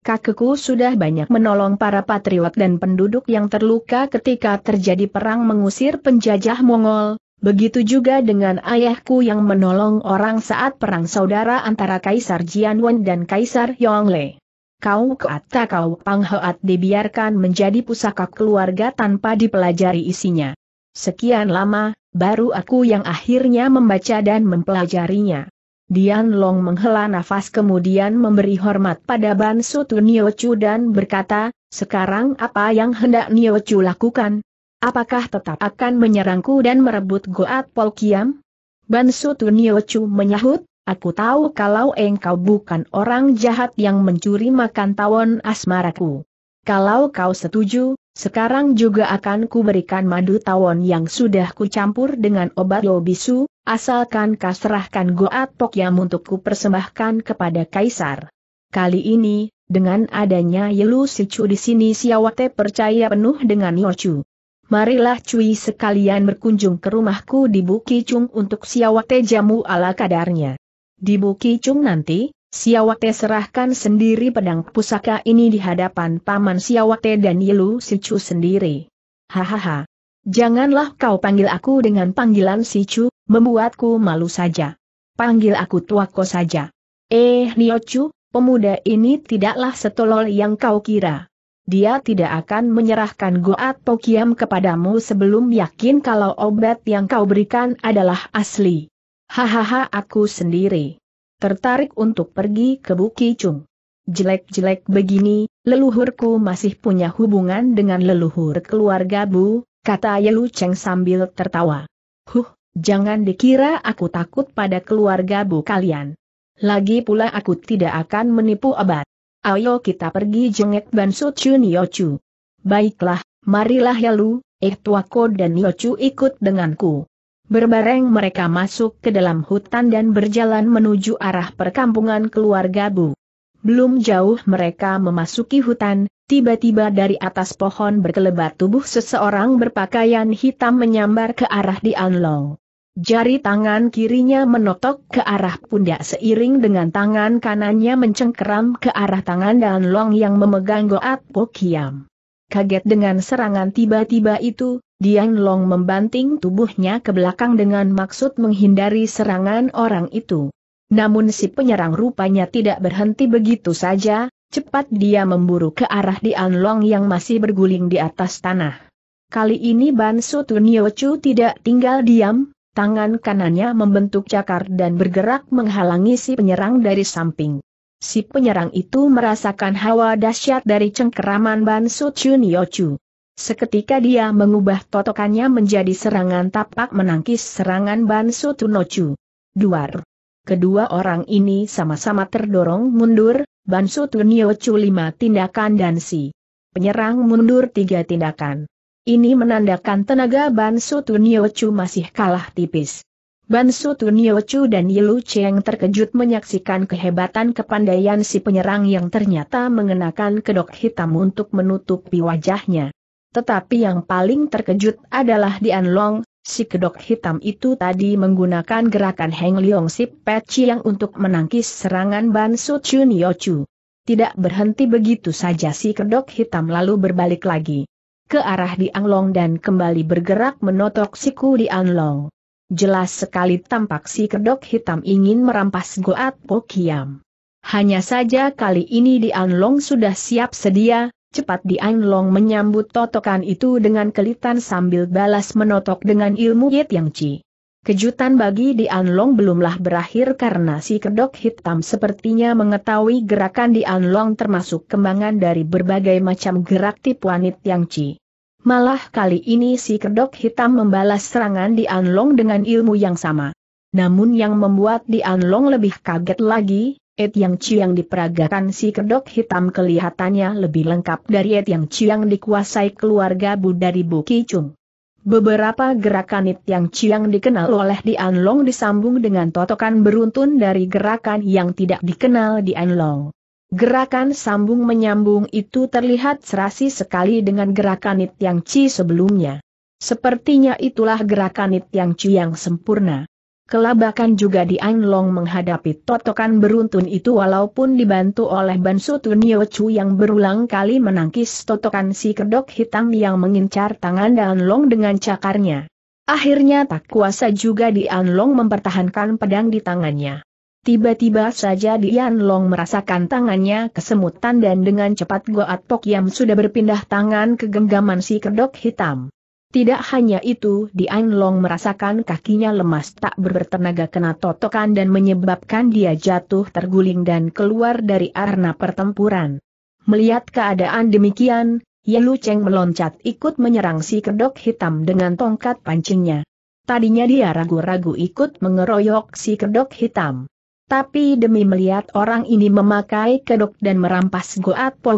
Kakekku sudah banyak menolong para patriot dan penduduk yang terluka ketika terjadi perang mengusir penjajah Mongol, begitu juga dengan ayahku yang menolong orang saat perang saudara antara Kaisar Jianwen dan Kaisar Yongle. Kau keata kau panghoat dibiarkan menjadi pusaka keluarga tanpa dipelajari isinya. Sekian lama, baru aku yang akhirnya membaca dan mempelajarinya. Dian Long menghela nafas kemudian memberi hormat pada Bansu Tu Chu dan berkata, sekarang apa yang hendak Tuniocu lakukan? Apakah tetap akan menyerangku dan merebut Goat Polkiam? Bansu Tu Chu menyahut, Aku tahu kalau engkau bukan orang jahat yang mencuri makan tawon asmaraku. Kalau kau setuju, sekarang juga akan kuberikan madu tawon yang sudah kucampur dengan obat lobisu, asalkan kau serahkan goat pokyam untuk kupersembahkan kepada kaisar. Kali ini, dengan adanya Yelu Sicu di sini Siawate percaya penuh dengan Yochu. Marilah cuy sekalian berkunjung ke rumahku di Bukicung untuk Siawate jamu ala kadarnya. Di Bukicung nanti, Siawate serahkan sendiri pedang pusaka ini di hadapan Paman Siawate dan Yelu Sicu sendiri. Hahaha. Janganlah kau panggil aku dengan panggilan Sicu, membuatku malu saja. Panggil aku Tuako saja. Eh Niochu, pemuda ini tidaklah setolol yang kau kira. Dia tidak akan menyerahkan Goat Pokiam kepadamu sebelum yakin kalau obat yang kau berikan adalah asli. Hahaha aku sendiri. Tertarik untuk pergi ke Bukicung. Jelek-jelek begini, leluhurku masih punya hubungan dengan leluhur keluarga Bu, kata Yelu Cheng sambil tertawa. Huh, jangan dikira aku takut pada keluarga Bu kalian. Lagi pula aku tidak akan menipu abad. Ayo kita pergi jengek Bansu Chun Yochu. Baiklah, marilah Yelu, eh tuako dan Yochu ikut denganku. Berbareng mereka masuk ke dalam hutan dan berjalan menuju arah perkampungan keluarga Bu. Belum jauh mereka memasuki hutan, tiba-tiba dari atas pohon berkelebat tubuh seseorang berpakaian hitam menyambar ke arah Dian Long. Jari tangan kirinya menotok ke arah pundak seiring dengan tangan kanannya mencengkeram ke arah tangan Dan Long yang memegang Goat Pokiam. Kaget dengan serangan tiba-tiba itu, Dian Long membanting tubuhnya ke belakang dengan maksud menghindari serangan orang itu. Namun si penyerang rupanya tidak berhenti begitu saja, cepat dia memburu ke arah Dian Long yang masih berguling di atas tanah. Kali ini Bansu Tuniochu tidak tinggal diam, tangan kanannya membentuk cakar dan bergerak menghalangi si penyerang dari samping. Si penyerang itu merasakan hawa dahsyat dari cengkeraman Bansu Chun Yochu. Seketika dia mengubah totokannya menjadi serangan tapak menangkis serangan Bansu Tunochu. Duar. Kedua orang ini sama-sama terdorong mundur, Bansu Chu lima tindakan dan si penyerang mundur tiga tindakan. Ini menandakan tenaga Bansu Chu masih kalah tipis. Bansu Tuniochu dan Yilu Cheng terkejut menyaksikan kehebatan kepandaian si penyerang yang ternyata mengenakan kedok hitam untuk menutupi wajahnya. Tetapi yang paling terkejut adalah Dian Long, si kedok hitam itu tadi menggunakan gerakan Heng Si Sip Peci yang untuk menangkis serangan Bansu Tuniochu. Tidak berhenti begitu saja si kedok hitam lalu berbalik lagi ke arah Di Long dan kembali bergerak menotok siku Long. Jelas sekali tampak si kedok hitam ingin merampas Goat kiam. Hanya saja kali ini di Long sudah siap sedia, cepat di Long menyambut totokan itu dengan kelitan sambil balas menotok dengan ilmu Yit Yang Chi. Kejutan bagi di Long belumlah berakhir karena si kedok hitam sepertinya mengetahui gerakan di Long termasuk kembangan dari berbagai macam gerak tipuan Yit Yang Ci. Malah kali ini si kedok hitam membalas serangan di Anlong dengan ilmu yang sama. Namun yang membuat di Anlong lebih kaget lagi, Et Yang yang diperagakan si kedok hitam kelihatannya lebih lengkap dari Et Yang yang dikuasai keluarga Bu dari Bu Kicung. Beberapa gerakan Et Yang yang dikenal oleh di Anlong disambung dengan totokan beruntun dari gerakan yang tidak dikenal di Anlong. Gerakan sambung menyambung itu terlihat serasi sekali dengan gerakan Nit Yang Ci sebelumnya. Sepertinya itulah gerakan Nit Yang Chi yang sempurna. Kelabakan juga di Long menghadapi totokan beruntun itu walaupun dibantu oleh Bansu Tunio Chu yang berulang kali menangkis totokan si kedok hitam yang mengincar tangan dan Long dengan cakarnya. Akhirnya tak kuasa juga di Long mempertahankan pedang di tangannya. Tiba-tiba saja Dian Long merasakan tangannya kesemutan dan dengan cepat Goat Pok Yam sudah berpindah tangan ke genggaman si kedok hitam. Tidak hanya itu Dian Long merasakan kakinya lemas tak bertenaga kena totokan dan menyebabkan dia jatuh terguling dan keluar dari arena pertempuran. Melihat keadaan demikian, Yelu Cheng meloncat ikut menyerang si kedok hitam dengan tongkat pancingnya. Tadinya dia ragu-ragu ikut mengeroyok si kedok hitam. Tapi demi melihat orang ini memakai kedok dan merampas Goat Po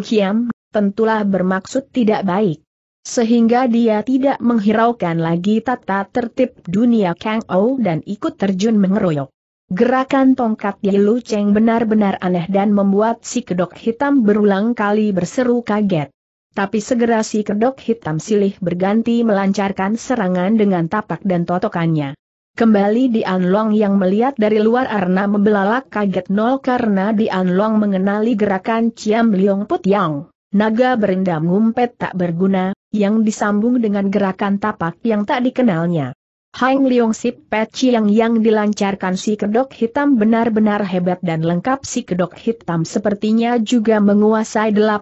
tentulah bermaksud tidak baik. Sehingga dia tidak menghiraukan lagi tata tertib dunia Kang Ou dan ikut terjun mengeroyok. Gerakan tongkat Ye Lu Cheng benar-benar aneh dan membuat si kedok hitam berulang kali berseru kaget. Tapi segera si kedok hitam silih berganti melancarkan serangan dengan tapak dan totokannya. Kembali di Anlong yang melihat dari luar arna membelalak kaget nol karena di Anlong mengenali gerakan Ciam Liong Put Yang. Naga berendam ngumpet tak berguna, yang disambung dengan gerakan tapak yang tak dikenalnya. Hang Leong Sip Pet yang yang dilancarkan si kedok hitam benar-benar hebat dan lengkap si kedok hitam sepertinya juga menguasai 18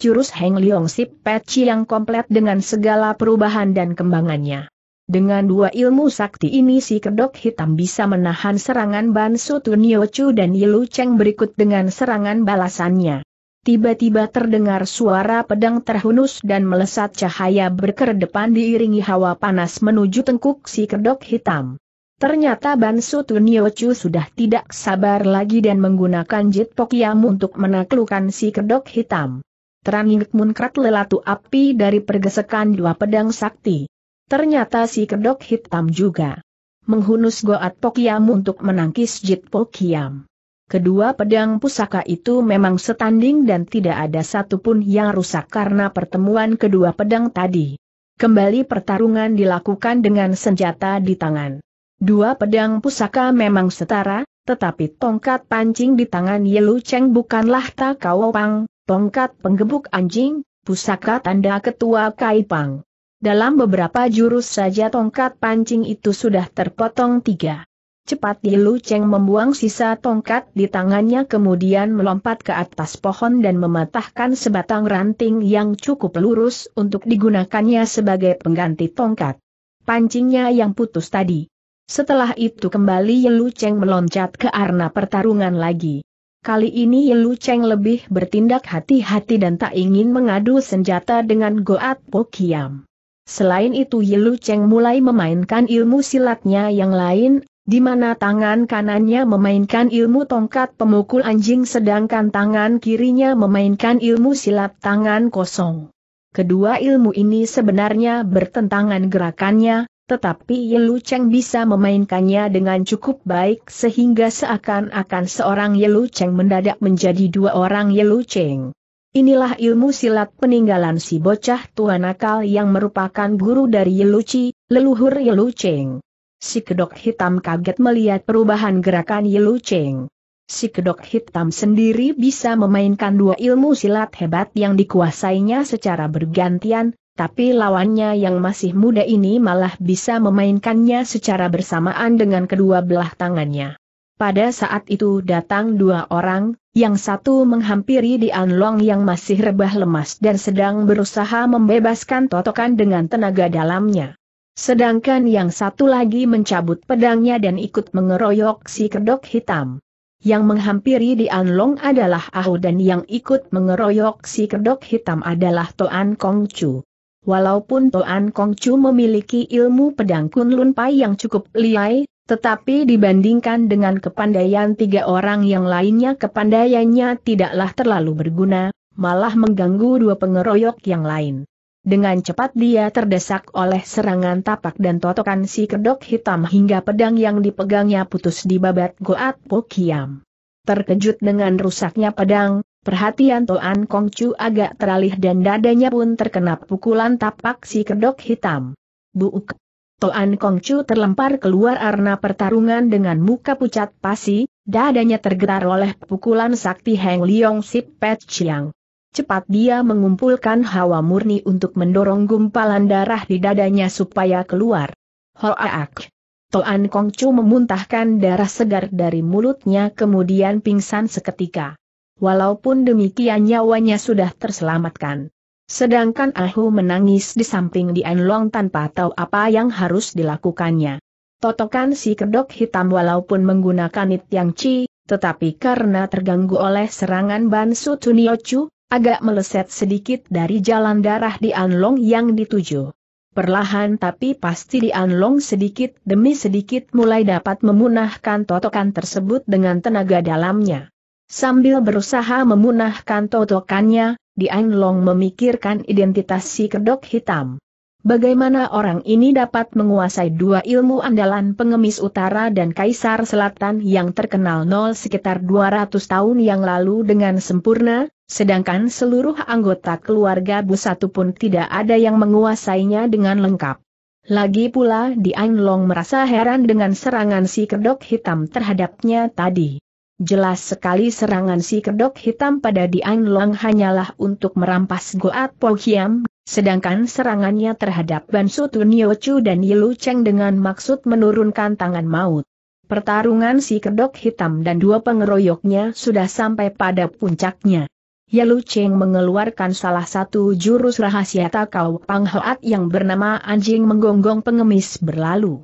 jurus Hang Leong Sip Pet yang komplit dengan segala perubahan dan kembangannya. Dengan dua ilmu sakti ini si kedok hitam bisa menahan serangan Bansu Tuniochu dan Yilu Cheng berikut dengan serangan balasannya. Tiba-tiba terdengar suara pedang terhunus dan melesat cahaya berkedepan diiringi hawa panas menuju tengkuk si kedok hitam. Ternyata Bansu Tuniochu sudah tidak sabar lagi dan menggunakan Jit pokiam untuk menaklukkan si kedok hitam. Terangingit munkrat lelatu api dari pergesekan dua pedang sakti. Ternyata si kedok hitam juga. Menghunus Goat Pokiam untuk menangkis Jit Pokiam. Kedua pedang pusaka itu memang setanding dan tidak ada satupun yang rusak karena pertemuan kedua pedang tadi. Kembali pertarungan dilakukan dengan senjata di tangan. Dua pedang pusaka memang setara, tetapi tongkat pancing di tangan Yelu Cheng bukanlah Takawopang, tongkat penggebuk anjing, pusaka tanda ketua Kaipang. Dalam beberapa jurus saja tongkat pancing itu sudah terpotong tiga. Cepat Yeluceng Cheng membuang sisa tongkat di tangannya kemudian melompat ke atas pohon dan mematahkan sebatang ranting yang cukup lurus untuk digunakannya sebagai pengganti tongkat. Pancingnya yang putus tadi. Setelah itu kembali Yelu Cheng meloncat ke arena pertarungan lagi. Kali ini Yelu Cheng lebih bertindak hati-hati dan tak ingin mengadu senjata dengan Goat Pokiam. Selain itu Yilu Cheng mulai memainkan ilmu silatnya yang lain, di mana tangan kanannya memainkan ilmu tongkat pemukul anjing sedangkan tangan kirinya memainkan ilmu silat tangan kosong. Kedua ilmu ini sebenarnya bertentangan gerakannya, tetapi Yelu Cheng bisa memainkannya dengan cukup baik sehingga seakan-akan seorang Yelu Cheng mendadak menjadi dua orang Yelu Cheng. Inilah ilmu silat peninggalan si bocah tua nakal yang merupakan guru dari Yeluci, leluhur Yelucheng. Si kedok hitam kaget melihat perubahan gerakan Yelucheng. Si kedok hitam sendiri bisa memainkan dua ilmu silat hebat yang dikuasainya secara bergantian, tapi lawannya yang masih muda ini malah bisa memainkannya secara bersamaan dengan kedua belah tangannya. Pada saat itu datang dua orang, yang satu menghampiri di Anlong yang masih rebah lemas dan sedang berusaha membebaskan totokan dengan tenaga dalamnya. Sedangkan yang satu lagi mencabut pedangnya dan ikut mengeroyok si kedok hitam. Yang menghampiri di Anlong adalah Ahu dan yang ikut mengeroyok si kedok hitam adalah Toan Kong Chu. Walaupun Toan Kong Chu memiliki ilmu pedang Kunlun Pai yang cukup liai, tetapi dibandingkan dengan kepandaian tiga orang yang lainnya kepandaiannya tidaklah terlalu berguna, malah mengganggu dua pengeroyok yang lain. Dengan cepat dia terdesak oleh serangan tapak dan totokan si kedok hitam hingga pedang yang dipegangnya putus di babat Goat Pokiam. Terkejut dengan rusaknya pedang, perhatian Toan Kongcu agak teralih dan dadanya pun terkena pukulan tapak si kedok hitam. Buuk! Toan Chu terlempar keluar arena pertarungan dengan muka pucat pasi, dadanya tergetar oleh pukulan sakti Heng Leong Sip Pet Chiang. Cepat dia mengumpulkan hawa murni untuk mendorong gumpalan darah di dadanya supaya keluar. An Toan Chu memuntahkan darah segar dari mulutnya kemudian pingsan seketika. Walaupun demikian nyawanya sudah terselamatkan. Sedangkan Ahu menangis di samping di Anlong tanpa tahu apa yang harus dilakukannya. Totokan si kedok hitam walaupun menggunakan It Yang Chi, tetapi karena terganggu oleh serangan Bansu Tuniochu, agak meleset sedikit dari jalan darah di Anlong yang dituju. Perlahan tapi pasti di Anlong sedikit demi sedikit mulai dapat memunahkan totokan tersebut dengan tenaga dalamnya. Sambil berusaha memunahkan totokannya, Dian Long memikirkan identitas si kedok hitam. Bagaimana orang ini dapat menguasai dua ilmu andalan pengemis utara dan kaisar selatan yang terkenal nol sekitar 200 tahun yang lalu dengan sempurna, sedangkan seluruh anggota keluarga Bu Satu pun tidak ada yang menguasainya dengan lengkap. Lagi pula Dian Long merasa heran dengan serangan si kedok hitam terhadapnya tadi. Jelas sekali serangan si kedok hitam pada Dian Long hanyalah untuk merampas Goat Po Hiam, sedangkan serangannya terhadap Bansu Tunio Chu dan Yilu Cheng dengan maksud menurunkan tangan maut. Pertarungan si kedok hitam dan dua pengeroyoknya sudah sampai pada puncaknya. Yilu Cheng mengeluarkan salah satu jurus rahasia Takau Hoat yang bernama anjing menggonggong pengemis berlalu.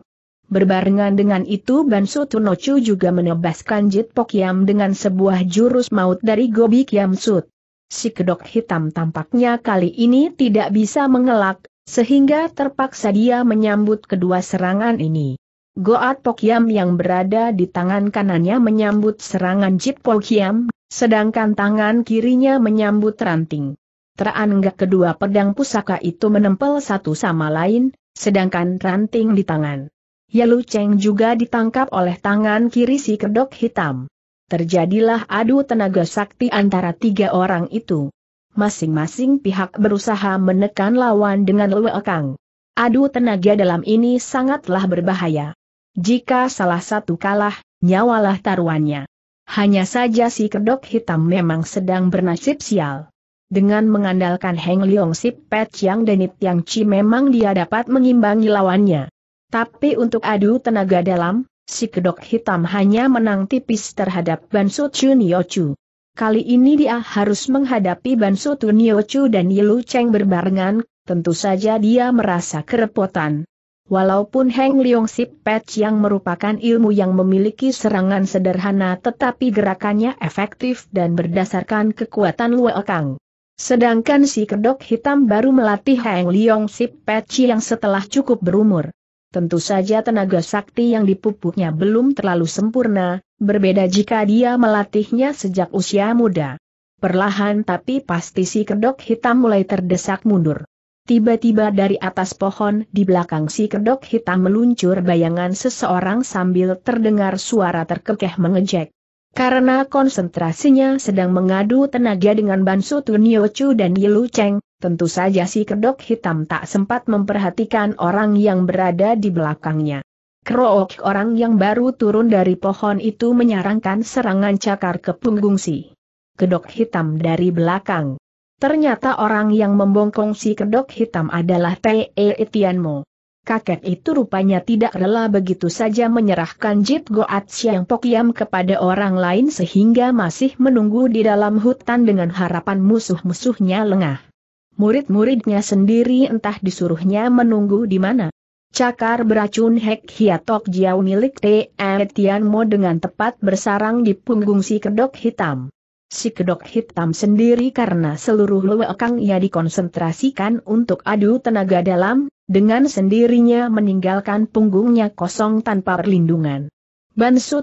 Berbarengan dengan itu Bansu Tunocu juga menebaskan Jit Pok Yam dengan sebuah jurus maut dari Gobi Kiam Sut. Si kedok hitam tampaknya kali ini tidak bisa mengelak, sehingga terpaksa dia menyambut kedua serangan ini. Goat Yam yang berada di tangan kanannya menyambut serangan Jit Yam, sedangkan tangan kirinya menyambut ranting. Teranggak kedua pedang pusaka itu menempel satu sama lain, sedangkan ranting di tangan Yalu Cheng juga ditangkap oleh tangan kiri si kedok hitam. Terjadilah adu tenaga sakti antara tiga orang itu. Masing-masing pihak berusaha menekan lawan dengan lewekang. Adu tenaga dalam ini sangatlah berbahaya. Jika salah satu kalah, nyawalah taruhannya. Hanya saja si kedok hitam memang sedang bernasib sial. Dengan mengandalkan Heng Leong Sip Pet Chiang dan Nip Yang Chi memang dia dapat mengimbangi lawannya. Tapi untuk adu tenaga dalam, si kedok hitam hanya menang tipis terhadap Bansu Chun Yochu. Kali ini dia harus menghadapi Bansu Chun Yochu dan Yilu Cheng berbarengan, tentu saja dia merasa kerepotan. Walaupun Heng Leong Sip Pet yang merupakan ilmu yang memiliki serangan sederhana tetapi gerakannya efektif dan berdasarkan kekuatan Luo Kang. Sedangkan si kedok hitam baru melatih Heng Leong Sip Pet yang setelah cukup berumur. Tentu saja tenaga sakti yang dipupuknya belum terlalu sempurna, berbeda jika dia melatihnya sejak usia muda. Perlahan tapi pasti si kedok hitam mulai terdesak mundur. Tiba-tiba dari atas pohon di belakang si kedok hitam meluncur bayangan seseorang sambil terdengar suara terkekeh mengejek. Karena konsentrasinya sedang mengadu tenaga dengan Bansu Tuniochu dan Yilu Cheng, Tentu saja si kedok hitam tak sempat memperhatikan orang yang berada di belakangnya. Krook orang yang baru turun dari pohon itu menyarankan serangan cakar ke punggung si kedok hitam dari belakang. Ternyata orang yang membongkong si kedok hitam adalah T.E. Tianmo. Kakek itu rupanya tidak rela begitu saja menyerahkan Jit Goat Siang Pokiam kepada orang lain sehingga masih menunggu di dalam hutan dengan harapan musuh-musuhnya lengah murid-muridnya sendiri entah disuruhnya menunggu di mana. Cakar beracun Hek Hiatok Jiao milik T.E. Tianmo dengan tepat bersarang di punggung si kedok hitam. Si kedok hitam sendiri karena seluruh lewekang ia dikonsentrasikan untuk adu tenaga dalam, dengan sendirinya meninggalkan punggungnya kosong tanpa perlindungan. Bansu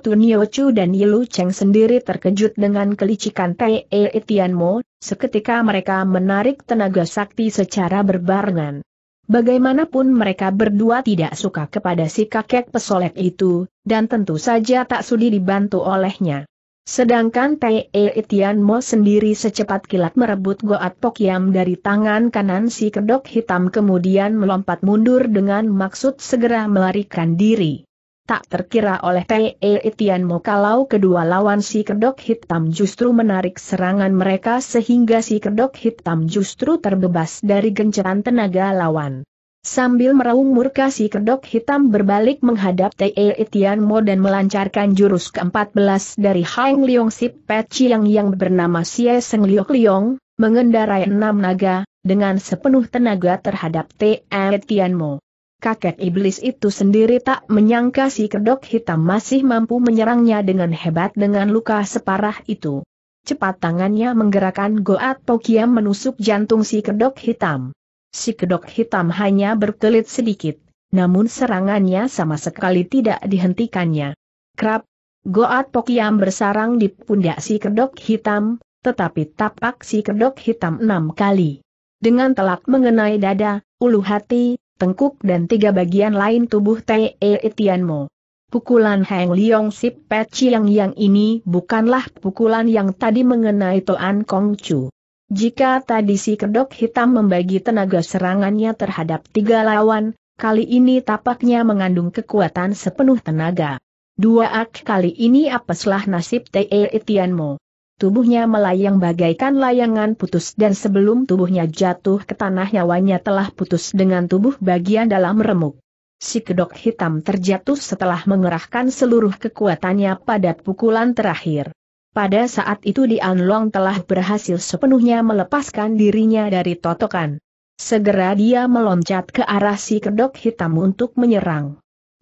Chu dan Yilu Cheng sendiri terkejut dengan kelicikan Tei e Tianmo, seketika mereka menarik tenaga sakti secara berbarengan. Bagaimanapun mereka berdua tidak suka kepada si kakek pesolek itu, dan tentu saja tak sudi dibantu olehnya. Sedangkan Tei e Tianmo sendiri secepat kilat merebut Goat Pokyam dari tangan kanan si kedok hitam kemudian melompat mundur dengan maksud segera melarikan diri tak terkira oleh P.E. Tianmo kalau kedua lawan si kedok hitam justru menarik serangan mereka sehingga si kedok hitam justru terbebas dari gencatan tenaga lawan. Sambil meraung murka si kedok hitam berbalik menghadap T.E. Tianmo dan melancarkan jurus ke-14 dari Hang Leong Sip Pet Chiang yang bernama Xie Seng Liok Leong, mengendarai enam naga, dengan sepenuh tenaga terhadap T.E. Tianmo kakek iblis itu sendiri tak menyangka si kedok hitam masih mampu menyerangnya dengan hebat dengan luka separah itu. Cepat tangannya menggerakkan goat pokiam menusuk jantung si kedok hitam. Si kedok hitam hanya berkelit sedikit, namun serangannya sama sekali tidak dihentikannya. Krap, goat pokiam bersarang di pundak si kedok hitam, tetapi tapak si kedok hitam enam kali. Dengan telak mengenai dada, ulu hati, tengkuk dan tiga bagian lain tubuh Tee Tianmo. Pukulan Heng Leong Sip Peci Chiang yang ini bukanlah pukulan yang tadi mengenai Toan Kong Chu. Jika tadi si kedok hitam membagi tenaga serangannya terhadap tiga lawan, kali ini tapaknya mengandung kekuatan sepenuh tenaga. Dua ak kali ini apeslah nasib Tee Tianmo. Tubuhnya melayang bagaikan layangan putus dan sebelum tubuhnya jatuh ke tanah nyawanya telah putus dengan tubuh bagian dalam remuk. Si kedok hitam terjatuh setelah mengerahkan seluruh kekuatannya pada pukulan terakhir. Pada saat itu Dian Long telah berhasil sepenuhnya melepaskan dirinya dari totokan. Segera dia meloncat ke arah si kedok hitam untuk menyerang.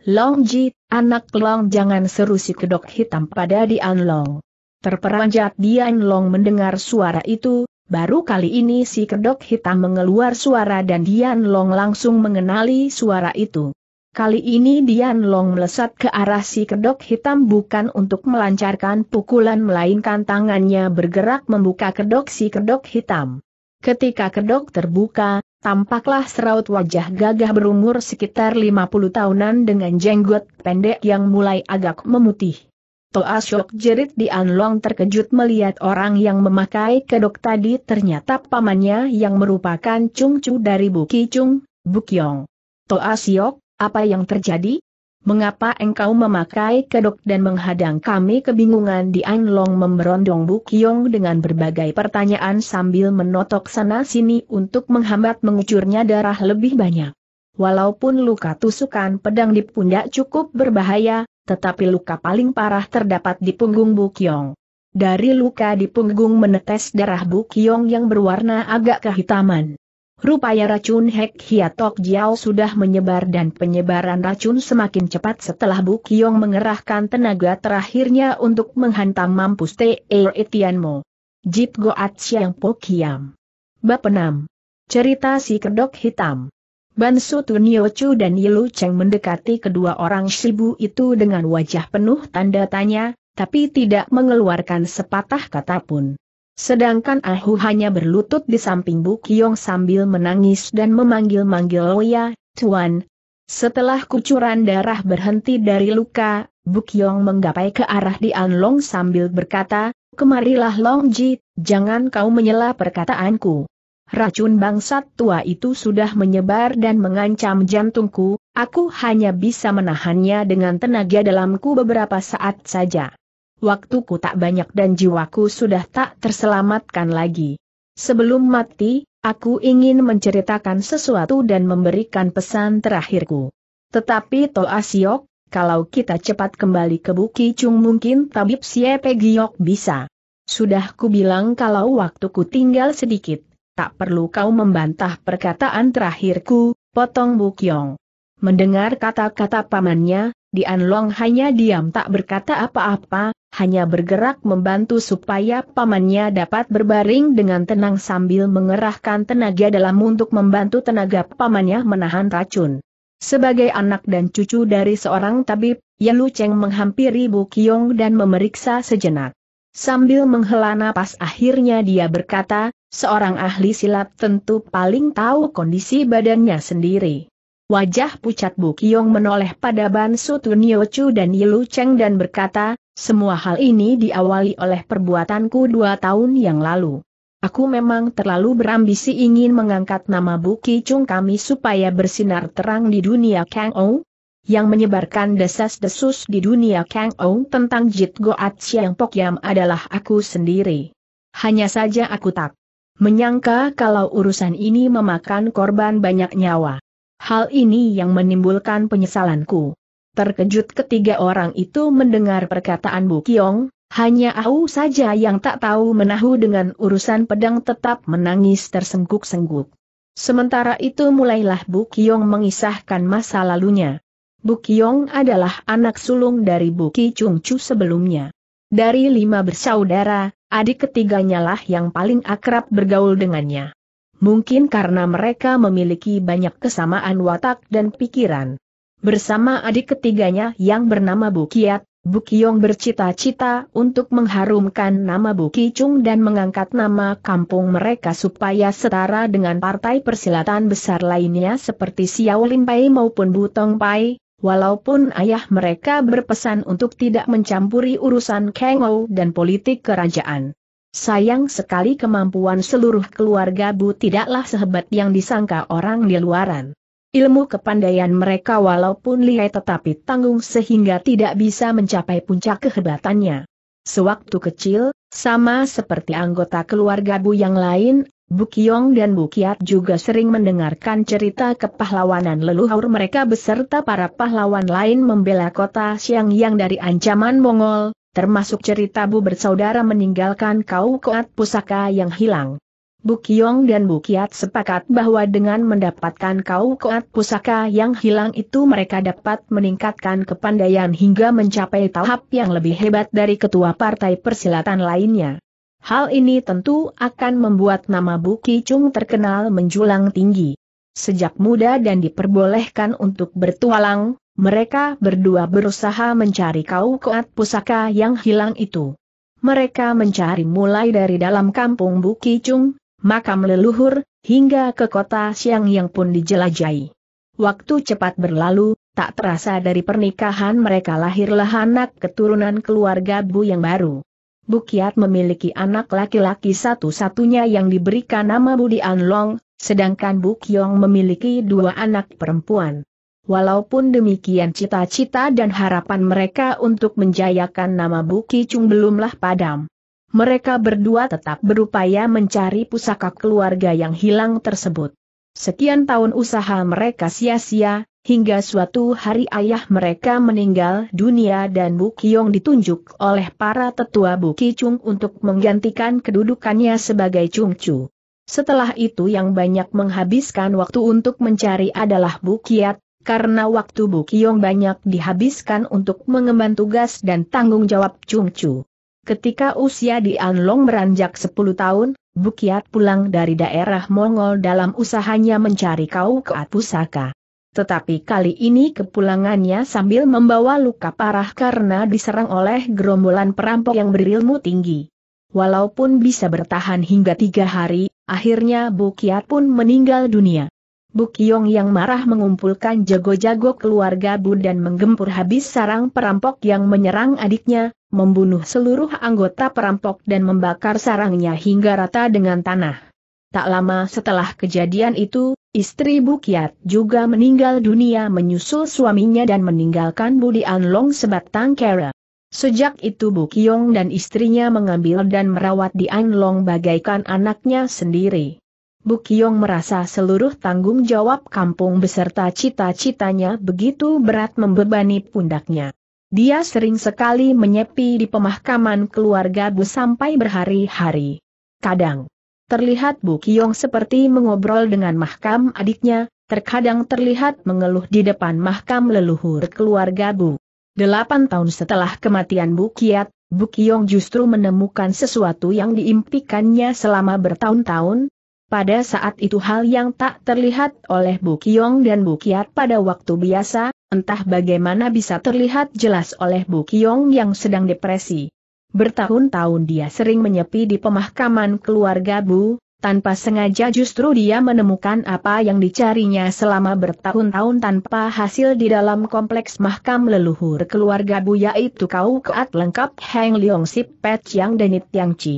Long Ji, anak Long jangan seru si kedok hitam pada Dian Long. Terperanjat Dian Long mendengar suara itu, baru kali ini si kedok hitam mengeluar suara dan Dian Long langsung mengenali suara itu. Kali ini Dian Long melesat ke arah si kedok hitam bukan untuk melancarkan pukulan melainkan tangannya bergerak membuka kedok si kedok hitam. Ketika kedok terbuka, tampaklah seraut wajah gagah berumur sekitar 50 tahunan dengan jenggot pendek yang mulai agak memutih. Toa Syok jerit di Anlong terkejut melihat orang yang memakai kedok tadi ternyata pamannya yang merupakan Chung Chu dari Buki Chung, Bukyong. Toa Syok, apa yang terjadi? Mengapa engkau memakai kedok dan menghadang kami kebingungan di Anlong memberondong Bukyong dengan berbagai pertanyaan sambil menotok sana-sini untuk menghambat mengucurnya darah lebih banyak. Walaupun luka tusukan pedang di pundak cukup berbahaya, tetapi luka paling parah terdapat di punggung Bukyong. Dari luka di punggung menetes darah Bukyong yang berwarna agak kehitaman. Rupaya racun Hek Hiatok Jiao sudah menyebar dan penyebaran racun semakin cepat setelah Bukyong mengerahkan tenaga terakhirnya untuk menghantam mampus Te Etianmo. Jip Goat Siang Pokiam. Bab 6. Cerita si Kedok Hitam Bansu Tunio Chu dan Yilu Cheng mendekati kedua orang Shibu itu dengan wajah penuh tanda tanya, tapi tidak mengeluarkan sepatah kata pun. Sedangkan Ahu hanya berlutut di samping Bu Kiong sambil menangis dan memanggil-manggil Loya, Tuan. Setelah kucuran darah berhenti dari luka, Bu Kiong menggapai ke arah Dian Long sambil berkata, Kemarilah Long Ji, jangan kau menyela perkataanku. Racun bangsat tua itu sudah menyebar dan mengancam jantungku, aku hanya bisa menahannya dengan tenaga dalamku beberapa saat saja. Waktuku tak banyak dan jiwaku sudah tak terselamatkan lagi. Sebelum mati, aku ingin menceritakan sesuatu dan memberikan pesan terakhirku. Tetapi Toa Siok, kalau kita cepat kembali ke Chung mungkin Tabib Siepe Giok bisa. Sudah ku bilang kalau waktuku tinggal sedikit, tak perlu kau membantah perkataan terakhirku, potong Bukyong. Mendengar kata-kata pamannya, Dian Long hanya diam tak berkata apa-apa, hanya bergerak membantu supaya pamannya dapat berbaring dengan tenang sambil mengerahkan tenaga dalam untuk membantu tenaga pamannya menahan racun. Sebagai anak dan cucu dari seorang tabib, Yalu Cheng menghampiri Bu Kiong dan memeriksa sejenak. Sambil menghela napas akhirnya dia berkata, Seorang ahli silat tentu paling tahu kondisi badannya sendiri. Wajah pucat Bu Kiong menoleh pada Bansu Tuniochu dan Yilu Cheng dan berkata, semua hal ini diawali oleh perbuatanku dua tahun yang lalu. Aku memang terlalu berambisi ingin mengangkat nama Bu Chung kami supaya bersinar terang di dunia Kang Ou, yang menyebarkan desas-desus di dunia Kang Ou tentang Jit Goat Siang Pokyam adalah aku sendiri. Hanya saja aku tak menyangka kalau urusan ini memakan korban banyak nyawa. Hal ini yang menimbulkan penyesalanku. Terkejut ketiga orang itu mendengar perkataan Bu Kiong, hanya Au saja yang tak tahu menahu dengan urusan pedang tetap menangis tersengguk-sengguk. Sementara itu mulailah Bu Kiong mengisahkan masa lalunya. Bu Kiong adalah anak sulung dari Bu Ki Chung Chu sebelumnya. Dari lima bersaudara, Adik ketiganya lah yang paling akrab bergaul dengannya. Mungkin karena mereka memiliki banyak kesamaan watak dan pikiran. Bersama adik ketiganya yang bernama Bukiat, Bukiong bercita-cita untuk mengharumkan nama Bukicung dan mengangkat nama kampung mereka supaya setara dengan partai persilatan besar lainnya seperti Xiao Limpai maupun Butong Pai, Walaupun ayah mereka berpesan untuk tidak mencampuri urusan Kengou dan politik kerajaan. Sayang sekali kemampuan seluruh keluarga Bu tidaklah sehebat yang disangka orang di luaran. Ilmu kepandaian mereka walaupun lihai tetapi tanggung sehingga tidak bisa mencapai puncak kehebatannya. Sewaktu kecil, sama seperti anggota keluarga Bu yang lain, Bukiong dan Bukiat juga sering mendengarkan cerita kepahlawanan leluhur mereka beserta para pahlawan lain membela kota Siang yang dari ancaman Mongol, termasuk cerita Bu bersaudara meninggalkan kau koat pusaka yang hilang. Bukiong dan Bukiat sepakat bahwa dengan mendapatkan kau koat pusaka yang hilang itu mereka dapat meningkatkan kepandaian hingga mencapai tahap yang lebih hebat dari ketua partai persilatan lainnya. Hal ini tentu akan membuat nama Bu Kicung terkenal menjulang tinggi. Sejak muda dan diperbolehkan untuk bertualang, mereka berdua berusaha mencari kau kuat pusaka yang hilang itu. Mereka mencari mulai dari dalam kampung Bu Chung, makam leluhur, hingga ke kota Siang yang pun dijelajahi. Waktu cepat berlalu, tak terasa dari pernikahan mereka lahirlah anak keturunan keluarga Bu yang baru. Bukiat memiliki anak laki-laki satu-satunya yang diberikan nama Budi Anlong, sedangkan Bukyong memiliki dua anak perempuan. Walaupun demikian cita-cita dan harapan mereka untuk menjayakan nama Buki Chung belumlah padam. Mereka berdua tetap berupaya mencari pusaka keluarga yang hilang tersebut. Sekian tahun usaha mereka sia-sia, hingga suatu hari ayah mereka meninggal dunia dan Bu Kiong ditunjuk oleh para tetua Bu Bukicung untuk menggantikan kedudukannya sebagai Cungcu. Setelah itu yang banyak menghabiskan waktu untuk mencari adalah Bu Kiat, karena waktu Bu Kiong banyak dihabiskan untuk mengemban tugas dan tanggung jawab Cungcu. Ketika usia di Anlong beranjak 10 tahun, Bu Kiat pulang dari daerah Mongol dalam usahanya mencari kau ke pusaka. Tetapi kali ini kepulangannya sambil membawa luka parah karena diserang oleh gerombolan perampok yang berilmu tinggi. Walaupun bisa bertahan hingga tiga hari, akhirnya Bukiat pun meninggal dunia. Bukyong yang marah mengumpulkan jago-jago keluarga Bu dan menggempur habis sarang perampok yang menyerang adiknya, membunuh seluruh anggota perampok dan membakar sarangnya hingga rata dengan tanah. Tak lama setelah kejadian itu, Istri Bukiat juga meninggal dunia menyusul suaminya dan meninggalkan Budi Anlong sebatang kera. Sejak itu Bukiong dan istrinya mengambil dan merawat di Anlong bagaikan anaknya sendiri. Bukiong merasa seluruh tanggung jawab kampung beserta cita-citanya begitu berat membebani pundaknya. Dia sering sekali menyepi di pemahkaman keluarga Bu sampai berhari-hari. Kadang, Terlihat Bu Kiong seperti mengobrol dengan mahkam adiknya, terkadang terlihat mengeluh di depan mahkam leluhur keluarga Bu. Delapan tahun setelah kematian Bu Kiat, Bu Kiong justru menemukan sesuatu yang diimpikannya selama bertahun-tahun. Pada saat itu hal yang tak terlihat oleh Bu Kiong dan Bu Kiat pada waktu biasa, entah bagaimana bisa terlihat jelas oleh Bu Kiong yang sedang depresi. Bertahun-tahun dia sering menyepi di pemakaman keluarga Bu, tanpa sengaja justru dia menemukan apa yang dicarinya selama bertahun-tahun tanpa hasil di dalam kompleks mahkam leluhur keluarga Bu yaitu Kau Keat lengkap Heng Leong Sip Pet Yang Denit Yang Chi.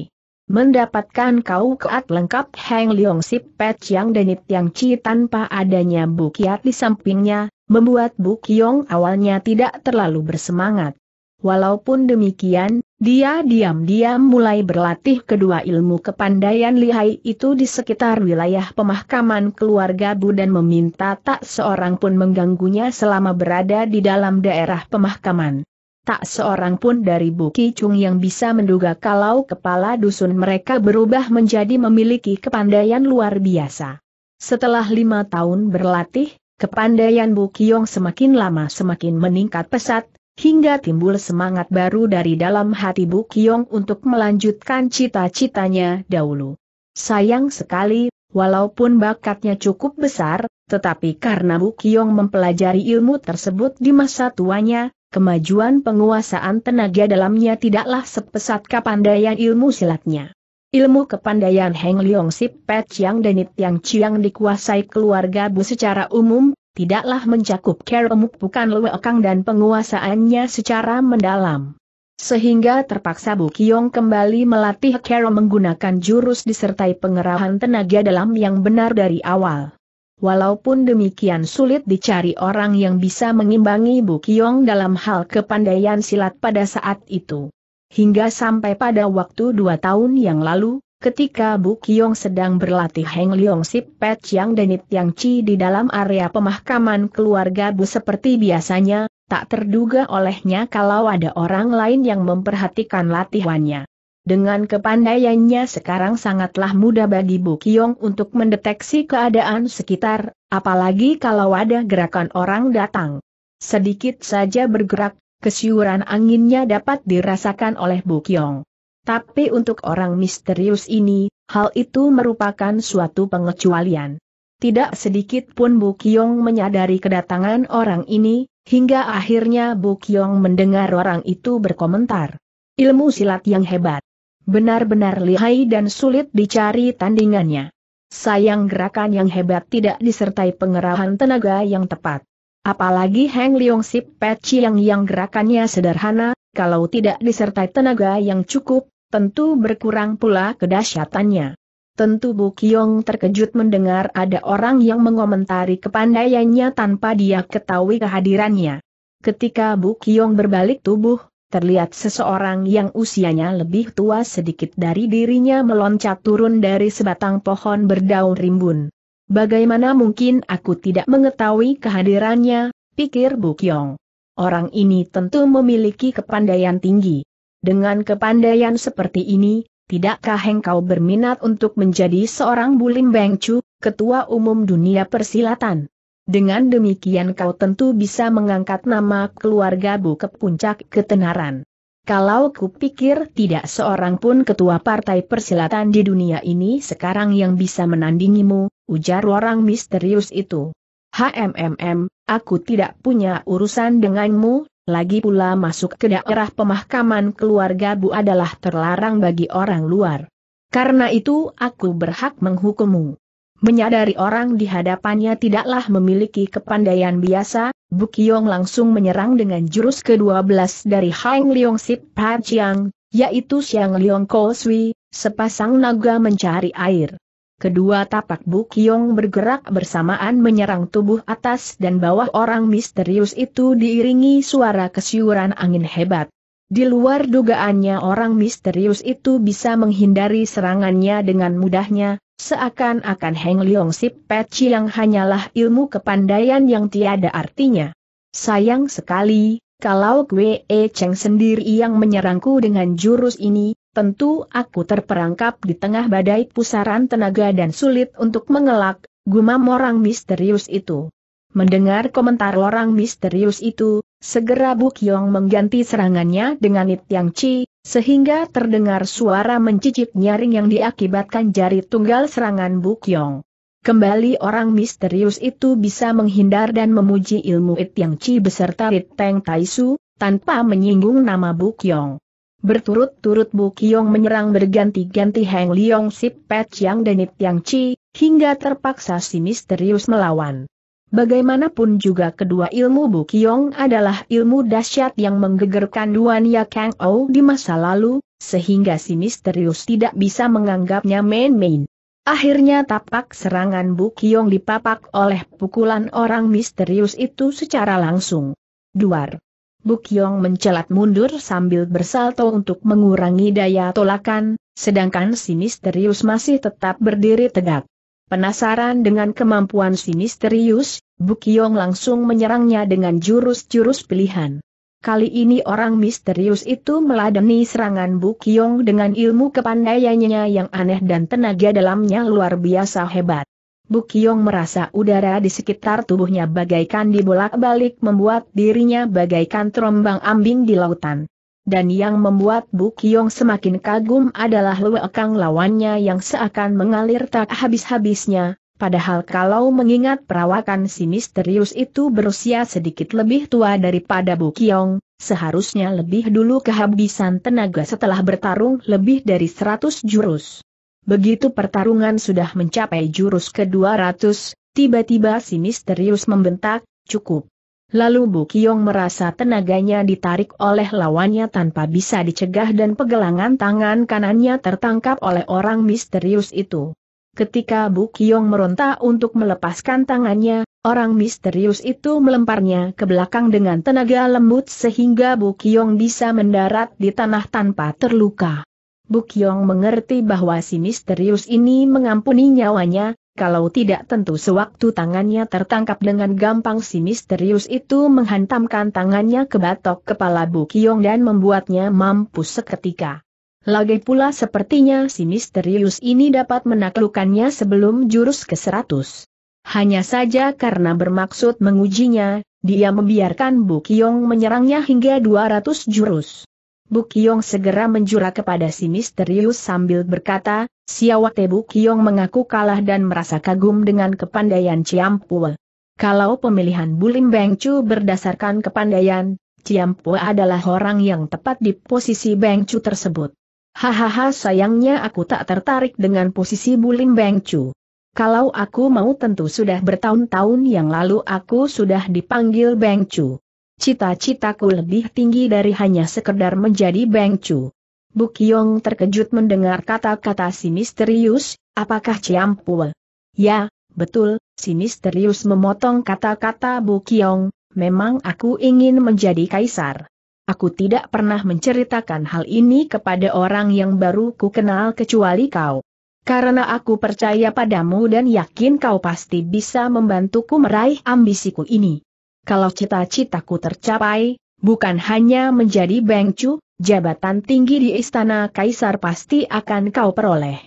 Mendapatkan Kau Keat lengkap Heng Leong Sip Pet Yang Denit Yang Chi tanpa adanya Bu Kiat di sampingnya, membuat Bu Kiong awalnya tidak terlalu bersemangat. Walaupun demikian, dia diam-diam mulai berlatih kedua ilmu kepandaian lihai itu di sekitar wilayah pemahkaman keluarga Bu dan meminta tak seorang pun mengganggunya selama berada di dalam daerah pemahkaman. Tak seorang pun dari Bu Kicung yang bisa menduga kalau kepala dusun mereka berubah menjadi memiliki kepandaian luar biasa. Setelah lima tahun berlatih, kepandaian Bu Kiong semakin lama semakin meningkat pesat, hingga timbul semangat baru dari dalam hati Bu Kiong untuk melanjutkan cita-citanya dahulu. Sayang sekali, walaupun bakatnya cukup besar, tetapi karena Bu Kiong mempelajari ilmu tersebut di masa tuanya, kemajuan penguasaan tenaga dalamnya tidaklah sepesat kepandaian ilmu silatnya. Ilmu kepandaian Heng Leong Sip Pet Chiang dan Yang Chiang dikuasai keluarga Bu secara umum, tidaklah mencakup keremuk bukan Lueokang dan penguasaannya secara mendalam. Sehingga terpaksa Bu Kiong kembali melatih Kero menggunakan jurus disertai pengerahan tenaga dalam yang benar dari awal. Walaupun demikian sulit dicari orang yang bisa mengimbangi Bu Kiong dalam hal kepandaian silat pada saat itu. Hingga sampai pada waktu dua tahun yang lalu, Ketika Bu Kiong sedang berlatih Heng Leong Sip Pet Chiang dan It Yang Chi di dalam area pemahkaman keluarga Bu seperti biasanya, tak terduga olehnya kalau ada orang lain yang memperhatikan latihannya. Dengan kepandaiannya sekarang sangatlah mudah bagi Bu Kiong untuk mendeteksi keadaan sekitar, apalagi kalau ada gerakan orang datang. Sedikit saja bergerak, kesyuran anginnya dapat dirasakan oleh Bu Kiong. Tapi untuk orang misterius ini, hal itu merupakan suatu pengecualian. Tidak sedikit pun Bu Kiong menyadari kedatangan orang ini, hingga akhirnya Bu Kiong mendengar orang itu berkomentar. Ilmu silat yang hebat. Benar-benar lihai dan sulit dicari tandingannya. Sayang gerakan yang hebat tidak disertai pengerahan tenaga yang tepat. Apalagi Heng Leong Sip Chiang yang gerakannya sederhana, kalau tidak disertai tenaga yang cukup, tentu berkurang pula kedahsyatannya. Tentu Bu Kiong terkejut mendengar ada orang yang mengomentari kepandaiannya tanpa dia ketahui kehadirannya. Ketika Bu Kiong berbalik tubuh, terlihat seseorang yang usianya lebih tua sedikit dari dirinya meloncat turun dari sebatang pohon berdaun rimbun. Bagaimana mungkin aku tidak mengetahui kehadirannya, pikir Bu Kiong. Orang ini tentu memiliki kepandaian tinggi. Dengan kepandaian seperti ini, tidakkah engkau berminat untuk menjadi seorang Bulim Bengcu, Ketua Umum Dunia Persilatan? Dengan demikian kau tentu bisa mengangkat nama keluarga Bu ke puncak ketenaran. Kalau kupikir tidak seorang pun ketua partai persilatan di dunia ini sekarang yang bisa menandingimu, ujar orang misterius itu. HMM, aku tidak punya urusan denganmu, lagi pula masuk ke daerah pemakaman keluarga Bu adalah terlarang bagi orang luar. Karena itu aku berhak menghukummu. Menyadari orang di hadapannya tidaklah memiliki kepandaian biasa, Bu Kiong langsung menyerang dengan jurus ke-12 dari Hang Leong Sip Chiang, yaitu Siang Leong Ko Sui, sepasang naga mencari air. Kedua tapak Kiong bergerak bersamaan menyerang tubuh atas dan bawah orang misterius itu diiringi suara kesiuran angin hebat. Di luar dugaannya orang misterius itu bisa menghindari serangannya dengan mudahnya, seakan-akan Heng Leong Sip Peci yang hanyalah ilmu kepandaian yang tiada artinya. Sayang sekali, kalau Kwe E Cheng sendiri yang menyerangku dengan jurus ini, Tentu aku terperangkap di tengah badai pusaran tenaga dan sulit untuk mengelak, gumam orang misterius itu. Mendengar komentar orang misterius itu, segera Yong mengganti serangannya dengan It Yang Chi, sehingga terdengar suara mencicit nyaring yang diakibatkan jari tunggal serangan Yong. Kembali orang misterius itu bisa menghindar dan memuji ilmu It Yang Chi beserta It Teng Taisu, tanpa menyinggung nama Yong. Berturut-turut Bu Kiong menyerang berganti-ganti Heng Liong Sip Pet Yang dan Nip Yang Chi, hingga terpaksa si misterius melawan. Bagaimanapun juga kedua ilmu Bu Kiong adalah ilmu dahsyat yang menggegerkan Duan Ya Kang Ou di masa lalu, sehingga si misterius tidak bisa menganggapnya main-main. Akhirnya tapak serangan Bu Kiong dipapak oleh pukulan orang misterius itu secara langsung. Duar. Bukyong mencelat mundur sambil bersalto untuk mengurangi daya tolakan, sedangkan si misterius masih tetap berdiri tegak. Penasaran dengan kemampuan si misterius, Bukyong langsung menyerangnya dengan jurus-jurus pilihan. Kali ini orang misterius itu meladeni serangan Bukyong dengan ilmu kepandaiannya yang aneh dan tenaga dalamnya luar biasa hebat. Bukiong merasa udara di sekitar tubuhnya bagaikan dibolak-balik membuat dirinya bagaikan terombang ambing di lautan. Dan yang membuat Bukiong semakin kagum adalah luekang lawannya yang seakan mengalir tak habis-habisnya, padahal kalau mengingat perawakan si misterius itu berusia sedikit lebih tua daripada Bukiong, seharusnya lebih dulu kehabisan tenaga setelah bertarung lebih dari 100 jurus. Begitu pertarungan sudah mencapai jurus ke-200, tiba-tiba si misterius membentak, cukup. Lalu Bu Kiong merasa tenaganya ditarik oleh lawannya tanpa bisa dicegah dan pegelangan tangan kanannya tertangkap oleh orang misterius itu. Ketika Bu Kiong meronta untuk melepaskan tangannya, orang misterius itu melemparnya ke belakang dengan tenaga lembut sehingga Bu Kiong bisa mendarat di tanah tanpa terluka. Bukyong mengerti bahwa si misterius ini mengampuni nyawanya, kalau tidak tentu sewaktu tangannya tertangkap dengan gampang si misterius itu menghantamkan tangannya ke batok kepala Bukyong dan membuatnya mampus seketika. Lagi pula sepertinya si misterius ini dapat menaklukkannya sebelum jurus ke-100. Hanya saja karena bermaksud mengujinya, dia membiarkan Bukyong menyerangnya hingga 200 jurus. Bukiong segera menjura kepada si misterius sambil berkata, Siawate Bukiong mengaku kalah dan merasa kagum dengan kepandaian Ciampua. Kalau pemilihan Bulim Bengcu berdasarkan kepandaian, Ciampua adalah orang yang tepat di posisi Bengcu tersebut. Hahaha sayangnya aku tak tertarik dengan posisi Bulim Bengcu. Kalau aku mau tentu sudah bertahun-tahun yang lalu aku sudah dipanggil Bengcu cita-citaku lebih tinggi dari hanya sekedar menjadi bengcu. Bukyong terkejut mendengar kata-kata si misterius, apakah Ciampul? Ya, betul, si misterius memotong kata-kata Bukyong, memang aku ingin menjadi kaisar. Aku tidak pernah menceritakan hal ini kepada orang yang baru ku kenal kecuali kau. Karena aku percaya padamu dan yakin kau pasti bisa membantuku meraih ambisiku ini kalau cita-citaku tercapai, bukan hanya menjadi bengcu, jabatan tinggi di istana kaisar pasti akan kau peroleh.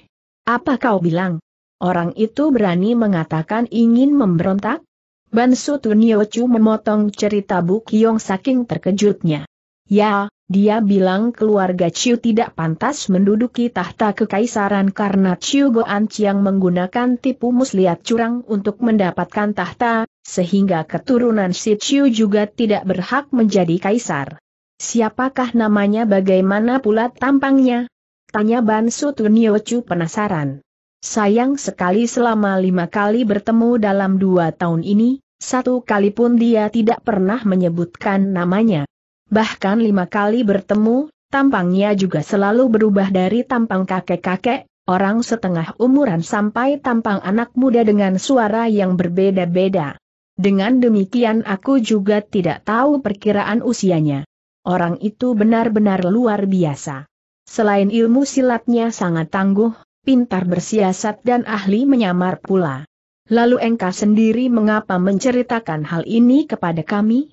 Apa kau bilang? Orang itu berani mengatakan ingin memberontak? Bansu Tuniochu memotong cerita Bu Kiong saking terkejutnya. Ya, dia bilang keluarga Chiu tidak pantas menduduki tahta kekaisaran karena Chiu Goan Chiang menggunakan tipu muslihat curang untuk mendapatkan tahta, sehingga keturunan si Chiu juga tidak berhak menjadi kaisar. Siapakah namanya bagaimana pula tampangnya? Tanya Bansu Tunio Chu penasaran. Sayang sekali selama lima kali bertemu dalam dua tahun ini, satu kali pun dia tidak pernah menyebutkan namanya bahkan lima kali bertemu, tampangnya juga selalu berubah dari tampang kakek-kakek, orang setengah umuran sampai tampang anak muda dengan suara yang berbeda-beda. Dengan demikian aku juga tidak tahu perkiraan usianya. Orang itu benar-benar luar biasa. Selain ilmu silatnya sangat tangguh, pintar bersiasat dan ahli menyamar pula. Lalu engkau sendiri mengapa menceritakan hal ini kepada kami?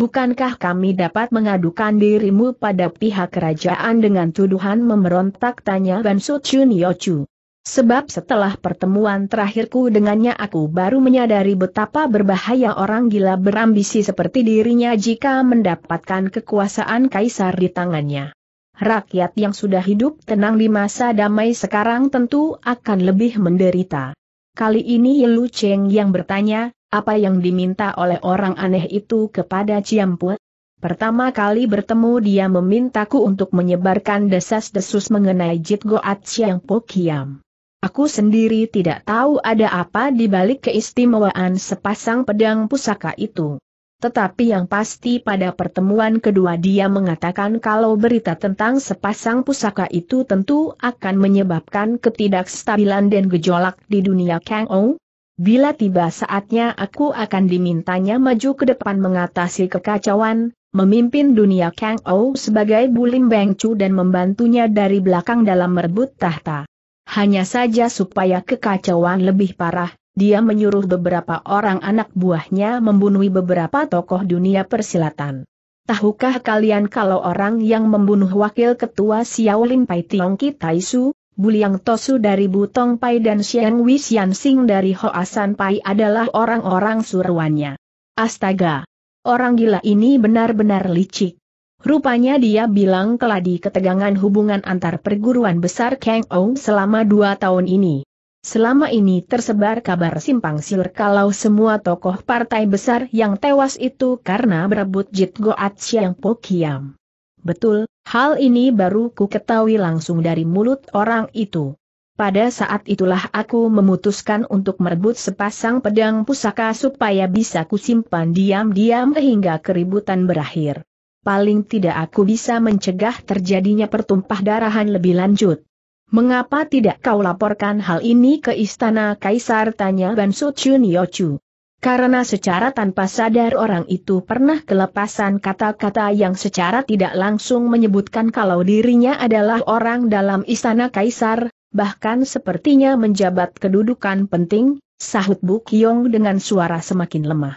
Bukankah kami dapat mengadukan dirimu pada pihak kerajaan dengan tuduhan memberontak tanya Bansu Chun Yochu? Sebab setelah pertemuan terakhirku dengannya aku baru menyadari betapa berbahaya orang gila berambisi seperti dirinya jika mendapatkan kekuasaan kaisar di tangannya. Rakyat yang sudah hidup tenang di masa damai sekarang tentu akan lebih menderita. Kali ini Lu Cheng yang bertanya, apa yang diminta oleh orang aneh itu kepada Ciamput? Pertama kali bertemu dia memintaku untuk menyebarkan desas-desus mengenai Jit Goat Siang Pukiam. Aku sendiri tidak tahu ada apa di balik keistimewaan sepasang pedang pusaka itu. Tetapi yang pasti pada pertemuan kedua dia mengatakan kalau berita tentang sepasang pusaka itu tentu akan menyebabkan ketidakstabilan dan gejolak di dunia Kang Ong. Bila tiba saatnya aku akan dimintanya maju ke depan mengatasi kekacauan, memimpin dunia Kang Ou sebagai Bulim Beng dan membantunya dari belakang dalam merebut tahta. Hanya saja supaya kekacauan lebih parah, dia menyuruh beberapa orang anak buahnya membunuh beberapa tokoh dunia persilatan. Tahukah kalian kalau orang yang membunuh wakil ketua Xiao Xiaolin Pai Tiong Kitaisu, Buliang Tosu dari Butong Pai dan Xiang Wixian Sing dari Hoasan Pai adalah orang-orang suruhannya. Astaga! Orang gila ini benar-benar licik. Rupanya dia bilang keladi ketegangan hubungan antar perguruan besar Kang Ong selama dua tahun ini. Selama ini tersebar kabar simpang siur kalau semua tokoh partai besar yang tewas itu karena berebut Jit Goat Siang Kiam. Betul, hal ini baru ku ketahui langsung dari mulut orang itu. Pada saat itulah aku memutuskan untuk merebut sepasang pedang pusaka supaya bisa kusimpan diam-diam hingga keributan berakhir. Paling tidak aku bisa mencegah terjadinya pertumpah darahan lebih lanjut. Mengapa tidak kau laporkan hal ini ke istana kaisar tanya Bansu Chun Yochu. Karena secara tanpa sadar orang itu pernah kelepasan kata-kata yang secara tidak langsung menyebutkan kalau dirinya adalah orang dalam istana kaisar, bahkan sepertinya menjabat kedudukan penting, sahut Bu Kyong dengan suara semakin lemah.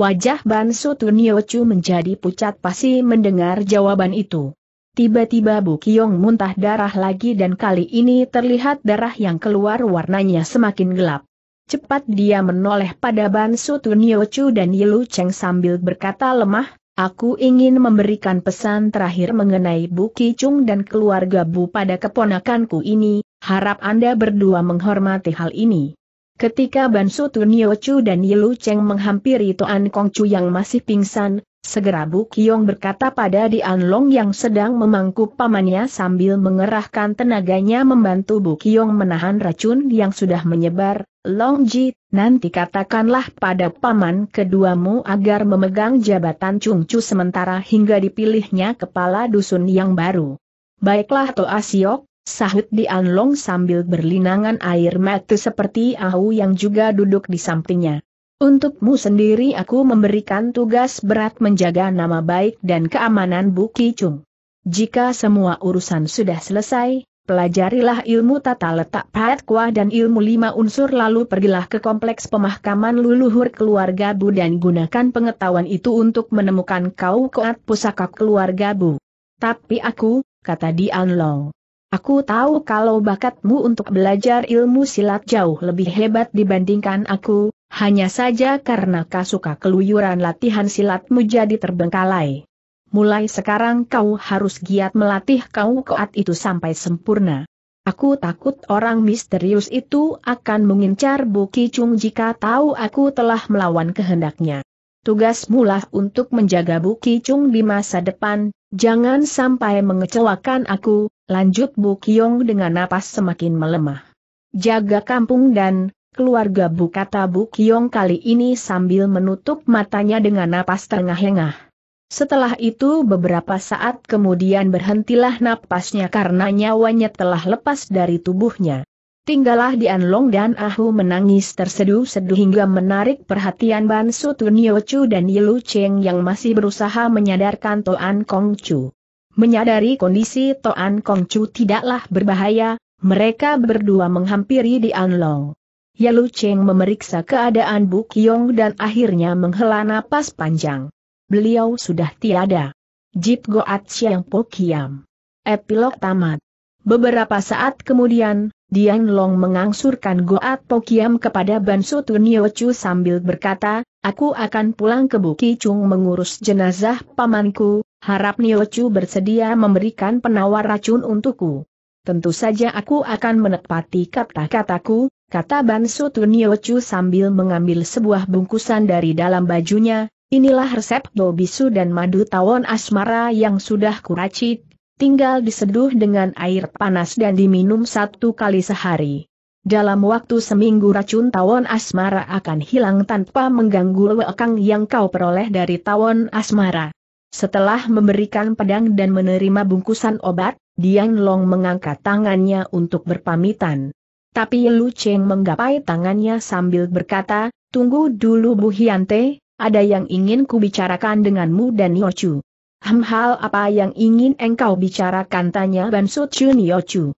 Wajah Bansu Tuniochu menjadi pucat pasi mendengar jawaban itu. Tiba-tiba Bu Kyong muntah darah lagi dan kali ini terlihat darah yang keluar warnanya semakin gelap. Cepat dia menoleh pada Bansu Tuniochu dan Yilu Cheng sambil berkata lemah, Aku ingin memberikan pesan terakhir mengenai Bu Kicung dan keluarga Bu pada keponakanku ini, harap Anda berdua menghormati hal ini. Ketika Bansu Tuniochu dan Yilu Cheng menghampiri Toan Kongcu yang masih pingsan, Segera Bu Kiong berkata pada Dian Long yang sedang memangku pamannya sambil mengerahkan tenaganya membantu Bu Kiong menahan racun yang sudah menyebar, Long Ji, nanti katakanlah pada paman keduamu agar memegang jabatan Chung Chu sementara hingga dipilihnya kepala dusun yang baru. Baiklah Toa Siok, sahut Dian Long sambil berlinangan air mata seperti Ahu yang juga duduk di sampingnya. Untukmu sendiri aku memberikan tugas berat menjaga nama baik dan keamanan Buki Chung. Jika semua urusan sudah selesai, pelajarilah ilmu tata letak Patkwa dan ilmu lima unsur lalu pergilah ke kompleks pemahkaman leluhur keluarga Bu dan gunakan pengetahuan itu untuk menemukan kau koat pusaka keluarga Bu. Tapi aku, kata Dian Long, Aku tahu kalau bakatmu untuk belajar ilmu silat jauh lebih hebat dibandingkan aku, hanya saja karena kau keluyuran latihan silatmu jadi terbengkalai. Mulai sekarang kau harus giat melatih kau koat itu sampai sempurna. Aku takut orang misterius itu akan mengincar Bu Kicung jika tahu aku telah melawan kehendaknya. Tugas mulah untuk menjaga Bu Kicung di masa depan, jangan sampai mengecewakan aku, lanjut Bu Kiong dengan napas semakin melemah. Jaga kampung dan keluarga Bu kata Bu Kiong kali ini sambil menutup matanya dengan napas tengah engah Setelah itu beberapa saat kemudian berhentilah napasnya karena nyawanya telah lepas dari tubuhnya. Tinggallah di Anlong dan Ahu menangis terseduh-seduh hingga menarik perhatian Ban Su Chu dan Yilu Cheng yang masih berusaha menyadarkan Toan Kong Chu. Menyadari kondisi Toan Chu tidaklah berbahaya, mereka berdua menghampiri di Anlong. Yalu Cheng memeriksa keadaan Bu Kiong dan akhirnya menghela napas panjang. Beliau sudah tiada. Jip Goat Siang Po Kiam. Epilog tamat. Beberapa saat kemudian, Dian Long mengangsurkan Goat Po Kiam kepada Bansu Tunio Chu sambil berkata, Aku akan pulang ke Bukicung mengurus jenazah pamanku, Harap Niochu bersedia memberikan penawar racun untukku. Tentu saja aku akan menepati kata-kataku, kata Bansu Chu sambil mengambil sebuah bungkusan dari dalam bajunya, inilah resep bobisu dan madu tawon asmara yang sudah kuracik, tinggal diseduh dengan air panas dan diminum satu kali sehari. Dalam waktu seminggu racun tawon asmara akan hilang tanpa mengganggu lewekang yang kau peroleh dari tawon asmara. Setelah memberikan pedang dan menerima bungkusan obat, Dian Long mengangkat tangannya untuk berpamitan. Tapi Lu Cheng menggapai tangannya sambil berkata, Tunggu dulu Bu Hyante, ada yang ingin kubicarakan denganmu dan Yochu. Hem hal apa yang ingin engkau bicarakan tanya Bansu Chun Yochu.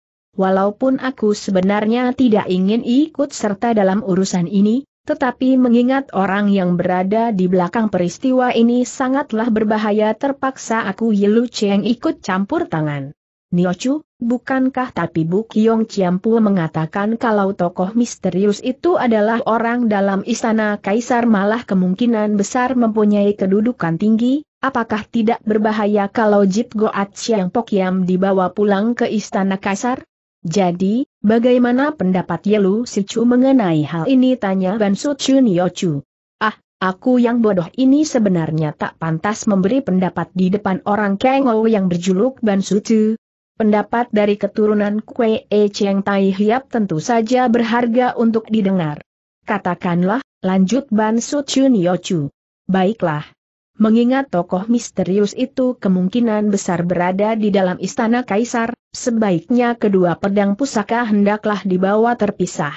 Walaupun aku sebenarnya tidak ingin ikut serta dalam urusan ini, tetapi mengingat orang yang berada di belakang peristiwa ini sangatlah berbahaya terpaksa aku Yilu Cheng ikut campur tangan. Niochu, bukankah tapi Bu Kiong Chiampu mengatakan kalau tokoh misterius itu adalah orang dalam istana kaisar malah kemungkinan besar mempunyai kedudukan tinggi? Apakah tidak berbahaya kalau Jip Goat Chiang Pokyam dibawa pulang ke istana kaisar? Jadi, Bagaimana pendapat Yelu Sichu mengenai hal ini tanya Ban Suchu Niochu. Ah, aku yang bodoh ini sebenarnya tak pantas memberi pendapat di depan orang Kengo yang berjuluk Ban Suchu. Pendapat dari keturunan Kue E Cheng Tai Hiap tentu saja berharga untuk didengar. Katakanlah, lanjut Ban Suchu Niochu. Baiklah, Mengingat tokoh misterius itu kemungkinan besar berada di dalam istana kaisar, sebaiknya kedua pedang pusaka hendaklah dibawa terpisah.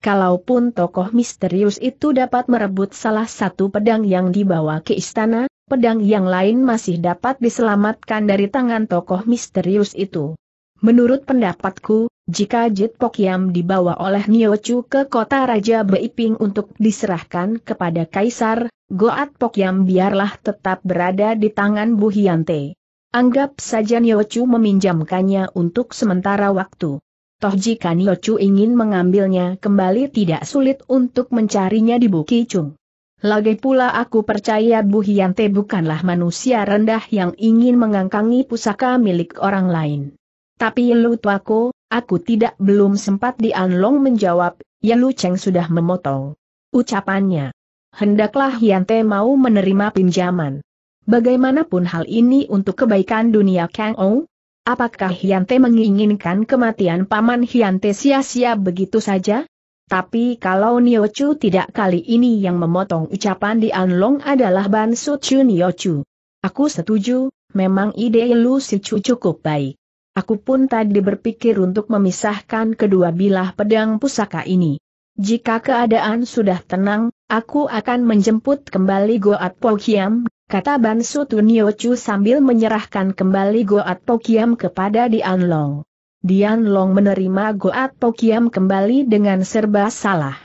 Kalaupun tokoh misterius itu dapat merebut salah satu pedang yang dibawa ke istana, pedang yang lain masih dapat diselamatkan dari tangan tokoh misterius itu. Menurut pendapatku, jika Jit Pokyam dibawa oleh Niochu ke kota Raja Beiping untuk diserahkan kepada Kaisar, Goat Pokyam biarlah tetap berada di tangan Bu Hyante. Anggap saja Nyochu meminjamkannya untuk sementara waktu. Toh jika Nyochu ingin mengambilnya kembali tidak sulit untuk mencarinya di Bukichung. Lagi pula aku percaya Bu Hyante bukanlah manusia rendah yang ingin mengangkangi pusaka milik orang lain. Tapi Lutwako, aku tidak belum sempat Dianlong menjawab, ya Lu Cheng sudah memotong ucapannya hendaklah Hyante mau menerima pinjaman. Bagaimanapun hal ini untuk kebaikan dunia Kang Ou, apakah Hyante menginginkan kematian Paman Hyante sia-sia begitu saja? Tapi kalau Chu tidak kali ini yang memotong ucapan di Anlong adalah Ban Nio Chu. Aku setuju, memang ide lu si Chu cukup baik. Aku pun tadi berpikir untuk memisahkan kedua bilah pedang pusaka ini. Jika keadaan sudah tenang, aku akan menjemput kembali Goat Pokiam, kata Bansu Tuniochu sambil menyerahkan kembali Goat Pokiam kepada Dian Long. Dian Long menerima Goat Pokiam kembali dengan serba salah.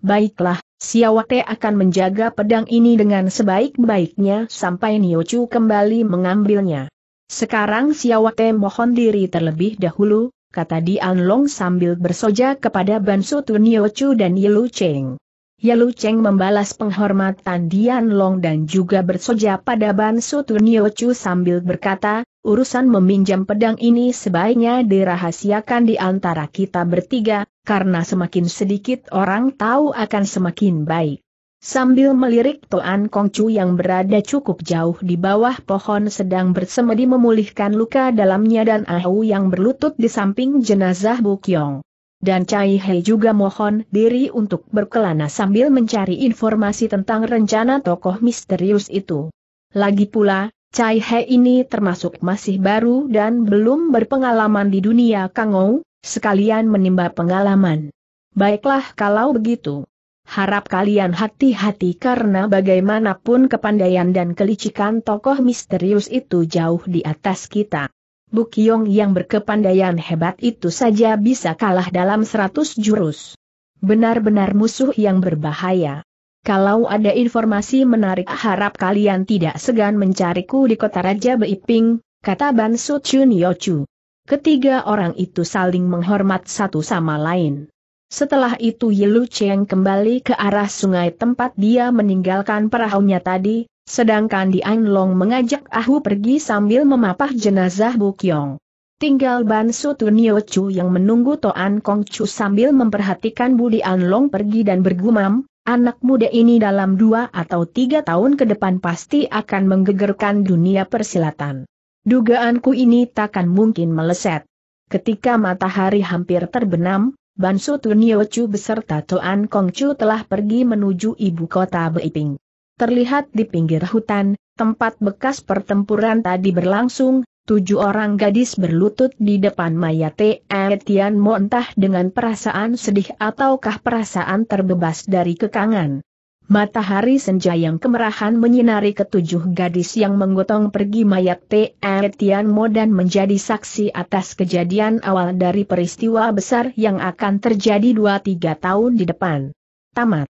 Baiklah, Siawate akan menjaga pedang ini dengan sebaik-baiknya sampai Niochu kembali mengambilnya. Sekarang Siawate mohon diri terlebih dahulu, kata Dian Long sambil bersoja kepada Bansu Tunio Chu dan Yelu Cheng. Yelu Cheng membalas penghormatan Dian Long dan juga bersoja pada Bansu Tunio Chu sambil berkata, urusan meminjam pedang ini sebaiknya dirahasiakan di antara kita bertiga, karena semakin sedikit orang tahu akan semakin baik. Sambil melirik Toan Kongcu yang berada cukup jauh di bawah pohon sedang bersemedi memulihkan luka dalamnya dan Ahu yang berlutut di samping jenazah Bukyong. Dan Chai Hei juga mohon diri untuk berkelana sambil mencari informasi tentang rencana tokoh misterius itu. Lagi pula, Chai He ini termasuk masih baru dan belum berpengalaman di dunia Kangou, sekalian menimba pengalaman. Baiklah kalau begitu. Harap kalian hati-hati karena bagaimanapun kepandaian dan kelicikan tokoh misterius itu jauh di atas kita. Bukyong yang berkepandaian hebat itu saja bisa kalah dalam seratus jurus. Benar-benar musuh yang berbahaya. Kalau ada informasi menarik harap kalian tidak segan mencariku di kota Raja Beiping, kata Bansu Chun Yochu. Ketiga orang itu saling menghormat satu sama lain. Setelah itu Yilu Cheng kembali ke arah sungai tempat dia meninggalkan perahunya tadi, sedangkan Dian Long mengajak Ahu pergi sambil memapah jenazah Bukyong. Tinggal Ban Su Nio Chu yang menunggu Toan Kong Chu sambil memperhatikan Budi An Long pergi dan bergumam, anak muda ini dalam dua atau tiga tahun ke depan pasti akan menggegerkan dunia persilatan. Dugaanku ini takkan mungkin meleset. Ketika matahari hampir terbenam, Bansu Tunio beserta Toan Kong telah pergi menuju ibu kota Beiping. Terlihat di pinggir hutan, tempat bekas pertempuran tadi berlangsung, tujuh orang gadis berlutut di depan mayat Tian Mo entah dengan perasaan sedih ataukah perasaan terbebas dari kekangan. Matahari senja yang kemerahan menyinari ketujuh gadis yang menggotong pergi mayat e. Tian Tianmo dan menjadi saksi atas kejadian awal dari peristiwa besar yang akan terjadi 2-3 tahun di depan. Tamat.